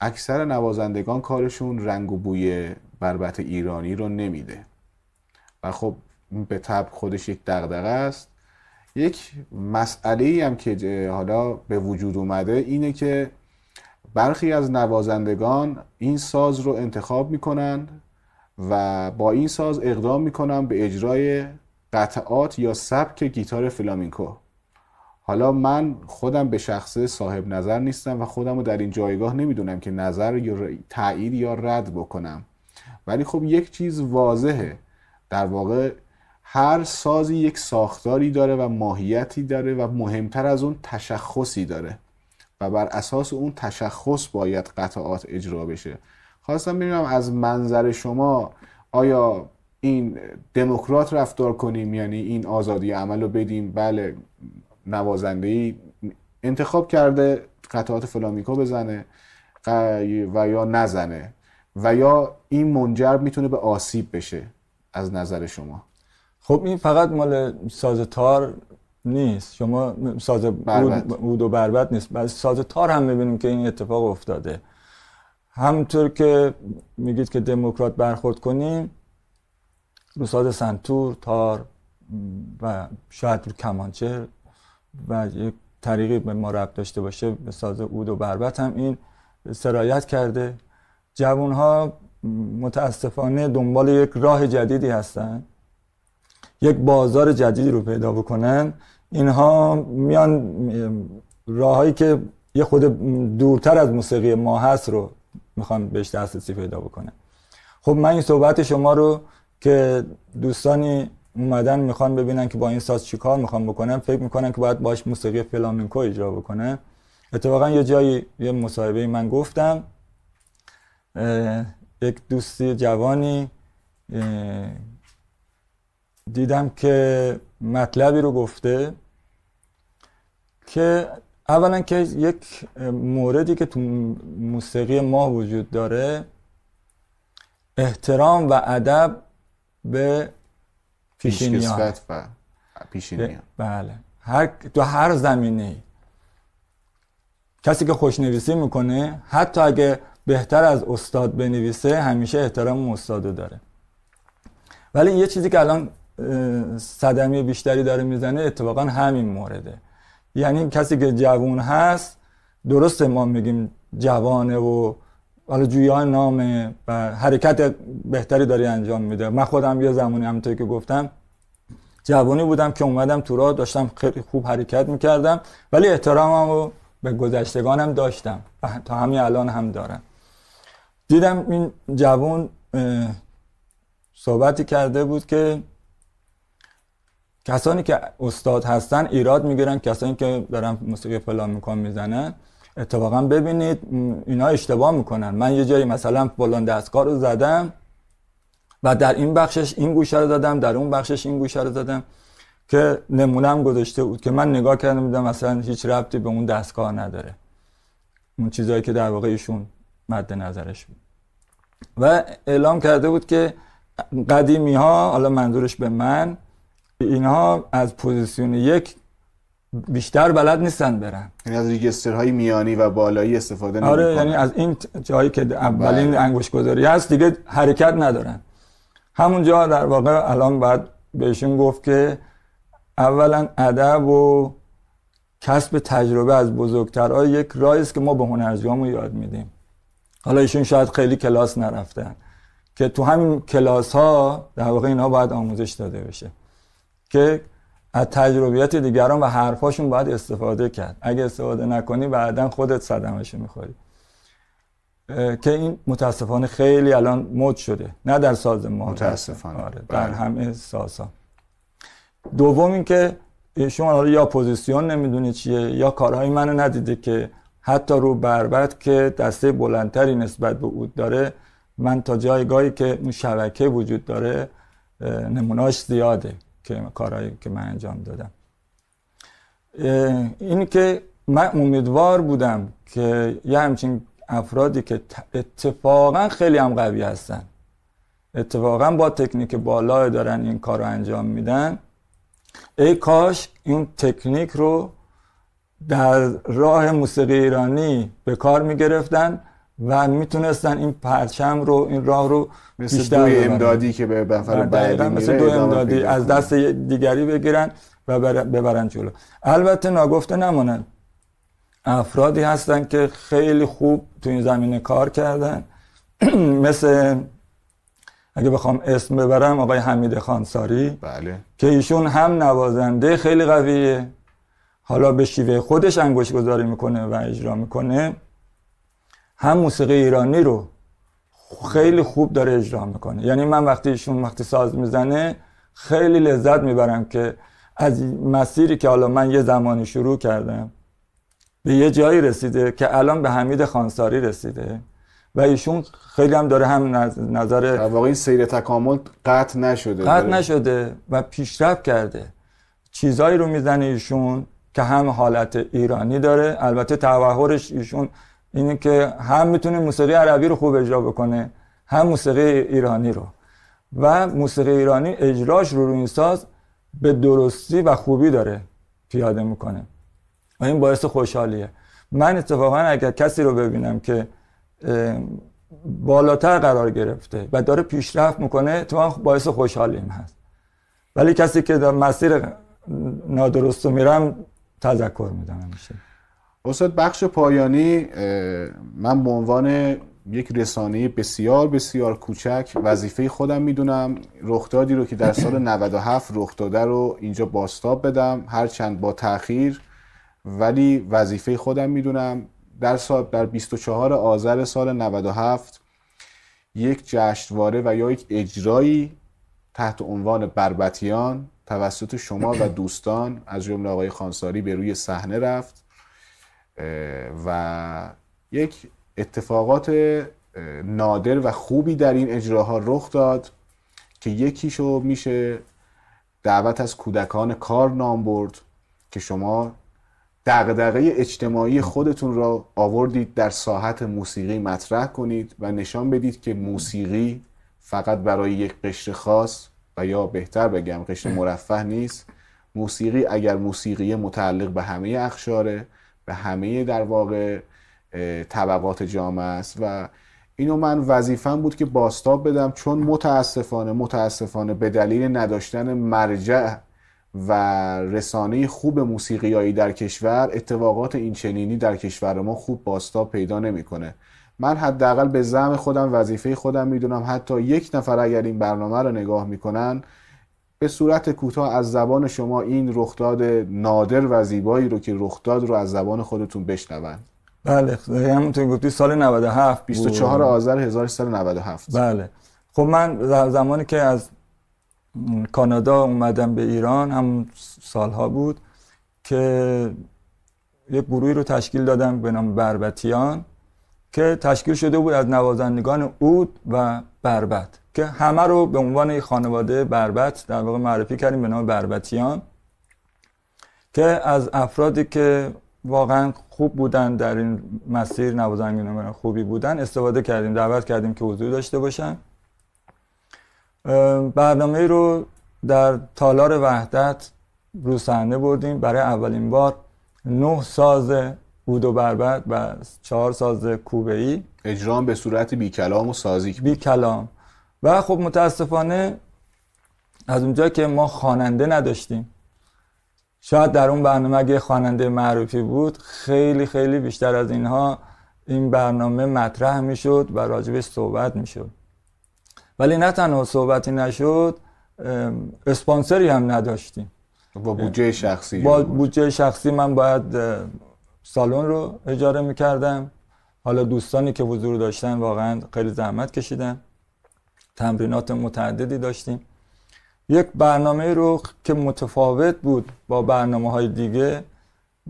اکثر نوازندگان کارشون رنگ و بوی بربت ایرانی رو نمیده و خب به طب خودش یک دغدغه است یک مسئله ای هم که حالا به وجود اومده اینه که برخی از نوازندگان این ساز رو انتخاب میکنن و با این ساز اقدام میکنن به اجرای قطعات یا سبک گیتار فلامینکو حالا من خودم به شخصه صاحب نظر نیستم و خودم رو در این جایگاه نمیدونم که نظر یا تایید یا رد بکنم ولی خب یک چیز واضحه در واقع هر سازی یک ساختاری داره و ماهیتی داره و مهمتر از اون تشخصی داره و بر اساس اون تشخص باید قطعات اجرا بشه خواستم ببینم از منظر شما آیا این دموکرات رفتار کنیم یعنی این آزادی عمل رو بدیم بله نوازنده ای انتخاب کرده قطعات فلامیکو بزنه و یا نزنه و یا این منجر میتونه به آسیب بشه از نظر شما خب این فقط مال ساز تار نیست شما ساز بود و بربت نیست بس ساز تار هم میبینیم که این اتفاق افتاده همونطور که میگید که دموکرات برخورد کنیم رو ساز سنتور تار و شاید رو کمانچه و یک طریقی به ما ربط داشته باشه به ساز اود و بربت هم این سرایت کرده جوان ها متاسفانه دنبال یک راه جدیدی هستند یک بازار جدیدی رو پیدا بکنن اینها میان راههایی که یه خود دورتر از موسیقی ما هست رو میخوان بهش دسترسی پیدا بکنن خب من این صحبت شما رو که دوستانی اومدن میخوان ببینن که با این ساز چیکار میخوان بکنن فکر میکنن که باید باش موسیقی فلامینکو اجرا بکنن اتفاقا یه جایی یه مصاحبه من گفتم یک دوستی جوانی دیدم که مطلبی رو گفته که اولا که یک موردی که تو موسیقی ما وجود داره احترام و ادب به پیشینیان بله هر تو هر زمینه کسی که خوشنویسی میکنه حتی اگه بهتر از استاد بنویسه همیشه احترام استادو داره ولی یه چیزی که الان صدمی بیشتری داره میزنه اتفاقا همین مورده یعنی کسی که جوان هست درست ما میگیم جوانه و حالا جویا نامه و حرکت بهتری داری انجام میده من خودم یه زمانی همونطوری که گفتم جوانی بودم که اومدم تو راه داشتم خیلی خوب حرکت میکردم ولی احترامم رو به گذشتگانم داشتم تا همین الان هم دارم دیدم این جوان صحبتی کرده بود که کسانی که استاد هستن ایراد میگیرن کسانی که دارن موسیقی فلان میکن میزنن اتفاقا ببینید اینا اشتباه میکنن من یه جایی مثلا فلان دستگاه رو زدم و در این بخشش این گوشه رو زدم در اون بخشش این گوشه رو زدم که نمونم گذاشته بود که من نگاه کردم میدم مثلا هیچ ربطی به اون دستگاه نداره اون چیزهایی که در واقع ایشون مد نظرش بود و اعلام کرده بود که قدیمی ها حالا منظورش به من اینها از پوزیسیون یک بیشتر بلد نیستن برن یعنی از های میانی و بالایی استفاده نمی آره یعنی از این جایی که اولین بله. انگوش گذاری هست دیگه حرکت ندارن همونجا در واقع الان باید بهشون گفت که اولا ادب و کسب تجربه از بزرگترها یک راهی است که ما به هنرجوامون یاد میدیم حالا ایشون شاید خیلی کلاس نرفتن که تو همین کلاس ها در واقع اینا باید آموزش داده بشه که از تجربیات دیگران و حرفاشون باید استفاده کرد اگه استفاده نکنی بعدا خودت صدمشو میخوری که این متاسفانه خیلی الان مد شده نه در ساز ما متاسفانه آره، بله. در همه سازا دوم اینکه شما حالا یا پوزیسیون نمیدونی چیه یا کارهای منو ندیده که حتی رو بربت که دسته بلندتری نسبت به اون داره من تا جایگاهی که اون شبکه وجود داره نموناش زیاده که کارهایی که من انجام دادم این که من امیدوار بودم که یه همچین افرادی که اتفاقا خیلی هم قوی هستن اتفاقا با تکنیک بالا دارن این کار رو انجام میدن ای کاش این تکنیک رو در راه موسیقی ایرانی به کار میگرفتن و میتونستن این پرچم رو این راه رو مثل دو امدادی که به بفر مثل دو امدادی از دست دیگری بگیرن و ببرن جلو البته ناگفته نمونن افرادی هستن که خیلی خوب تو این زمینه کار کردن مثل اگه بخوام اسم ببرم آقای حمید خانساری بله. که ایشون هم نوازنده خیلی قویه حالا به شیوه خودش انگوش گذاری میکنه و اجرا میکنه هم موسیقی ایرانی رو خیلی خوب داره اجرا میکنه یعنی من وقتی ایشون وقتی ساز میزنه خیلی لذت میبرم که از مسیری که حالا من یه زمانی شروع کردم به یه جایی رسیده که الان به حمید خانساری رسیده و ایشون خیلی هم داره هم نظر واقعا سیر تکامل قطع نشده قطع نشده و پیشرفت کرده چیزایی رو میزنه ایشون که هم حالت ایرانی داره البته تظاهرش ایشون اینه که هم میتونه موسیقی عربی رو خوب اجرا بکنه هم موسیقی ایرانی رو و موسیقی ایرانی اجراش رو روی این ساز به درستی و خوبی داره پیاده میکنه و این باعث خوشحالیه من اتفاقا اگر کسی رو ببینم که بالاتر قرار گرفته و داره پیشرفت میکنه تو باعث خوشحالیم هست ولی کسی که در مسیر نادرست رو میرم تذکر میدم میشه استاد بخش پایانی من به عنوان یک رسانه بسیار بسیار کوچک وظیفه خودم میدونم رخدادی رو که در سال 97 رخ داده رو اینجا باستاب بدم هرچند با تاخیر ولی وظیفه خودم میدونم در سال در 24 آذر سال 97 یک جشنواره و یا یک اجرایی تحت عنوان بربتیان توسط شما و دوستان از جمله آقای خانساری به روی صحنه رفت و یک اتفاقات نادر و خوبی در این اجراها رخ داد که یکیشو میشه دعوت از کودکان کار نام برد که شما دقدقه اجتماعی خودتون را آوردید در ساحت موسیقی مطرح کنید و نشان بدید که موسیقی فقط برای یک قشر خاص و یا بهتر بگم قشر مرفه نیست موسیقی اگر موسیقی متعلق به همه اخشاره به همه در واقع طبقات جامعه است و اینو من وظیفم بود که باستاب بدم چون متاسفانه متاسفانه به دلیل نداشتن مرجع و رسانه خوب موسیقیایی در کشور اتفاقات این چنینی در کشور ما خوب باستاب پیدا نمیکنه من حداقل به زم خودم وظیفه خودم میدونم حتی یک نفر اگر این برنامه رو نگاه میکنن به صورت کوتاه از زبان شما این رخداد نادر و زیبایی رو که رخداد رو از زبان خودتون بشنون بله همونطور گفتی سال 97 24 آذر 1397 بله خب من زمانی که از کانادا اومدم به ایران هم سالها بود که یک گروهی رو تشکیل دادم به نام بربتیان که تشکیل شده بود از نوازندگان اود و بربت که همه رو به عنوان خانواده بربت در واقع معرفی کردیم به نام بربتیان که از افرادی که واقعا خوب بودن در این مسیر نوازنگین خوبی بودن استفاده کردیم دعوت کردیم که حضور داشته باشن برنامه رو در تالار وحدت رو صحنه بردیم برای اولین بار نه ساز بود و بربت و چهار ساز کوبه ای اجرام به صورت بی کلام و سازیک بی کلام و خب متاسفانه از اونجا که ما خواننده نداشتیم شاید در اون برنامه اگه خواننده معروفی بود خیلی خیلی بیشتر از اینها این برنامه مطرح میشد و راجبش صحبت میشد ولی نه تنها صحبتی نشد اسپانسری هم نداشتیم با بودجه شخصی با بودجه شخصی من باید سالن رو اجاره میکردم حالا دوستانی که حضور داشتن واقعا خیلی زحمت کشیدن تمرینات متعددی داشتیم یک برنامه رو که متفاوت بود با برنامه های دیگه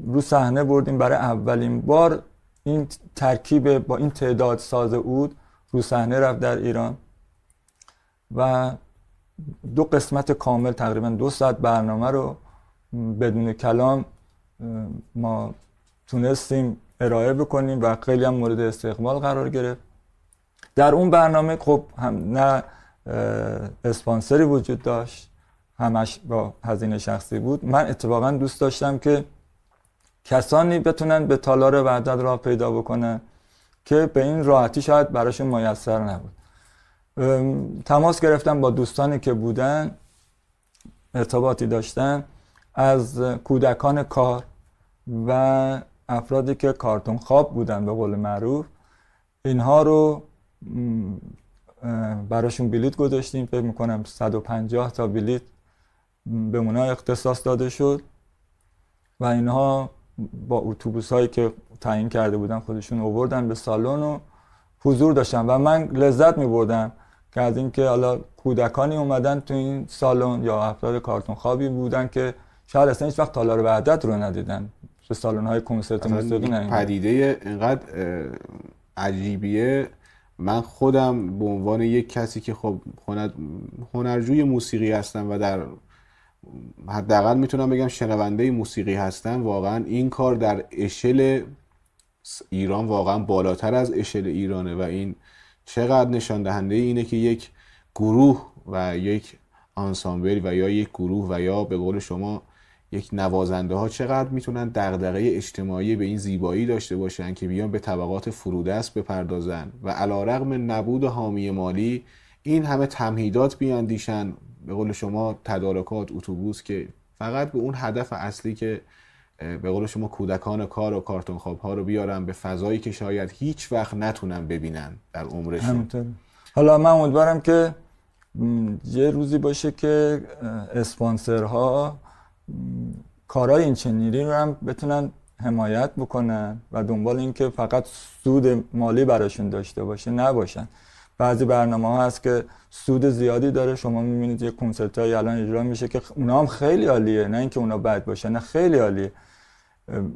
رو صحنه بردیم برای اولین بار این ترکیب با این تعداد ساز اود رو صحنه رفت در ایران و دو قسمت کامل تقریبا دو ساعت برنامه رو بدون کلام ما تونستیم ارائه بکنیم و خیلی هم مورد استقبال قرار گرفت در اون برنامه خب هم نه اسپانسری وجود داشت همش با هزینه شخصی بود من اتفاقا دوست داشتم که کسانی بتونن به تالار وحدت را پیدا بکنن که به این راحتی شاید براشون میسر نبود تماس گرفتم با دوستانی که بودن ارتباطی داشتن از کودکان کار و افرادی که کارتون خواب بودن به قول معروف اینها رو براشون بلیت گذاشتیم فکر میکنم 150 تا بلیت به اونا اختصاص داده شد و اینها با اتوبوس هایی که تعیین کرده بودن خودشون اووردن به سالن و حضور داشتن و من لذت می بردم که از اینکه حالا کودکانی اومدن تو این سالن یا افراد کارتون خوابی بودن که شاید اصلا هیچ وقت تالار وحدت رو ندیدن به سالن های کنسرت موسیقی پدیده اینقدر عجیبیه من خودم به عنوان یک کسی که خب هنرجوی موسیقی هستم و در حداقل میتونم بگم شنونده موسیقی هستم واقعا این کار در اشل ایران واقعا بالاتر از اشل ایرانه و این چقدر نشان دهنده اینه که یک گروه و یک آنسامبل و یا یک گروه و یا به قول شما یک نوازنده ها چقدر میتونن دغدغه اجتماعی به این زیبایی داشته باشن که بیان به طبقات فرودست بپردازن و علا رقم نبود حامی مالی این همه تمهیدات بیاندیشن به قول شما تدارکات اتوبوس که فقط به اون هدف اصلی که به قول شما کودکان کار و کارتون خواب ها رو بیارن به فضایی که شاید هیچ وقت نتونن ببینن در عمرشون حالا من امیدوارم که یه روزی باشه که اسپانسرها کارهای چنینی رو هم بتونن حمایت بکنن و دنبال اینکه فقط سود مالی براشون داشته باشه نباشن بعضی برنامه ها هست که سود زیادی داره شما میبینید یه کنسرت های الان اجرا میشه که اونا هم خیلی عالیه نه اینکه اونا بد باشن نه خیلی عالیه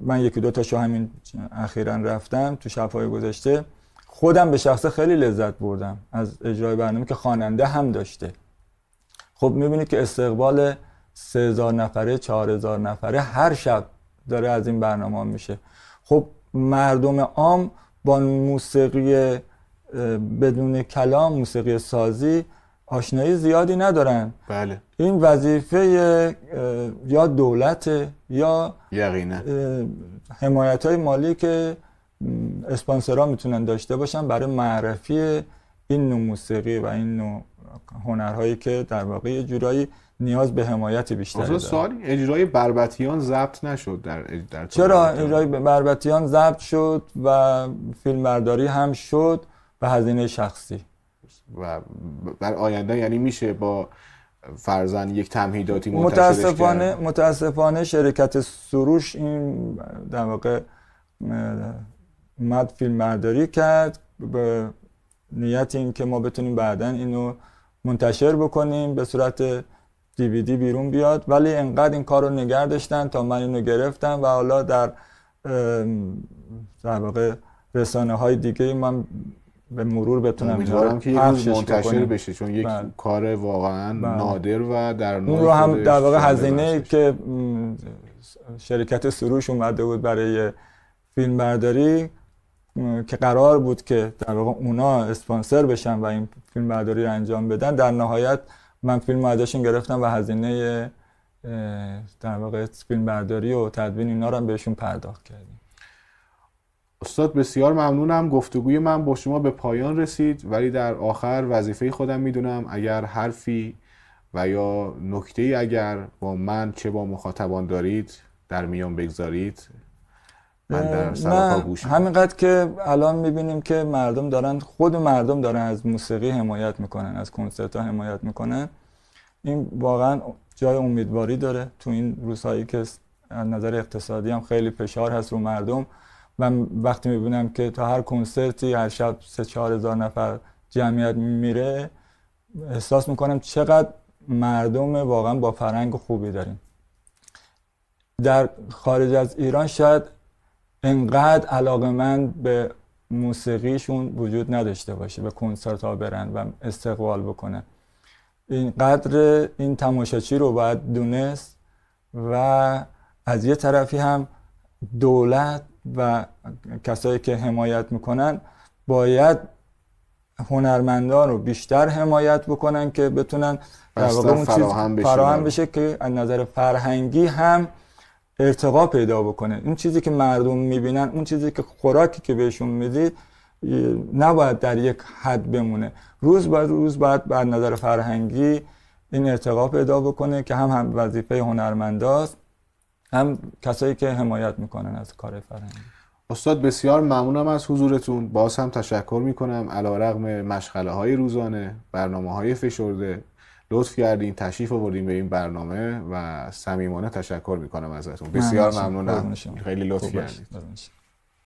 من یکی دو تا شو همین اخیرا رفتم تو شفای گذشته خودم به شخصه خیلی لذت بردم از اجرای برنامه که خواننده هم داشته خب میبینید که استقبال سه هزار نفره چهار نفره هر شب داره از این برنامه میشه خب مردم عام با موسیقی بدون کلام موسیقی سازی آشنایی زیادی ندارن بله این وظیفه یا دولت یا یقینا حمایت های مالی که اسپانسرها میتونن داشته باشن برای معرفی این نوع موسیقی و این نوع هنرهایی که در واقع یه جورایی نیاز به حمایت بیشتری داره سوالی اجرای بربتیان ضبط نشد در, در چرا اجرای بربتیان ضبط شد و فیلم برداری هم شد به هزینه شخصی و در آینده یعنی میشه با فرزن یک تمهیداتی متاسفانه کرد. متاسفانه شرکت سروش این در واقع مد فیلم برداری کرد به نیت که ما بتونیم بعدا اینو منتشر بکنیم به صورت دیویدی بیرون بیاد ولی انقدر این کار رو نگر داشتن تا من اینو گرفتم و حالا در در واقع رسانه های دیگه من به مرور بتونم امیدوارم که یک منتشر بشه چون یک بله. کار واقعا بله. نادر و در نوع اون رو هم در واقع هزینه که شرکت سروش اومده بود برای فیلم برداری که قرار بود که در واقع اونا اسپانسر بشن و این فیلم برداری رو انجام بدن در نهایت من فیلم ازشون گرفتم و هزینه در واقع فیلم برداری و تدوین اینا رو هم بهشون پرداخت کردیم استاد بسیار ممنونم گفتگوی من با شما به پایان رسید ولی در آخر وظیفه خودم میدونم اگر حرفی و یا نکته اگر با من چه با مخاطبان دارید در میان بگذارید من در همینقدر که الان میبینیم که مردم دارن خود مردم دارن از موسیقی حمایت میکنن از کنسرت ها حمایت میکنن این واقعا جای امیدواری داره تو این روزهایی که از نظر اقتصادی هم خیلی فشار هست رو مردم و وقتی میبینم که تا هر کنسرتی هر شب سه چهار هزار نفر جمعیت میره احساس میکنم چقدر مردم واقعا با فرنگ خوبی داریم در خارج از ایران شاید انقدر علاقه من به موسیقیشون وجود نداشته باشه به کنسرت ها برن و استقبال بکنن این قدر این تماشاچی رو باید دونست و از یه طرفی هم دولت و کسایی که حمایت میکنن باید هنرمندان رو بیشتر حمایت بکنن که بتونن در فراهم بشه, فراهم بشه که از نظر فرهنگی هم ارتقا پیدا بکنه این چیزی که مردم میبینن اون چیزی که خوراکی که بهشون میدید نباید در یک حد بمونه روز بعد روز باید بر نظر فرهنگی این ارتقا پیدا بکنه که هم هم وظیفه هنرمنداست هم کسایی که حمایت میکنن از کار فرهنگی استاد بسیار ممنونم از حضورتون باز هم تشکر میکنم علا رقم مشغله های روزانه برنامه های فشرده لطف کردین تشریف آوردین به این برنامه و صمیمانه تشکر میکنم ازتون بسیار ممنونم خیلی لطف کردید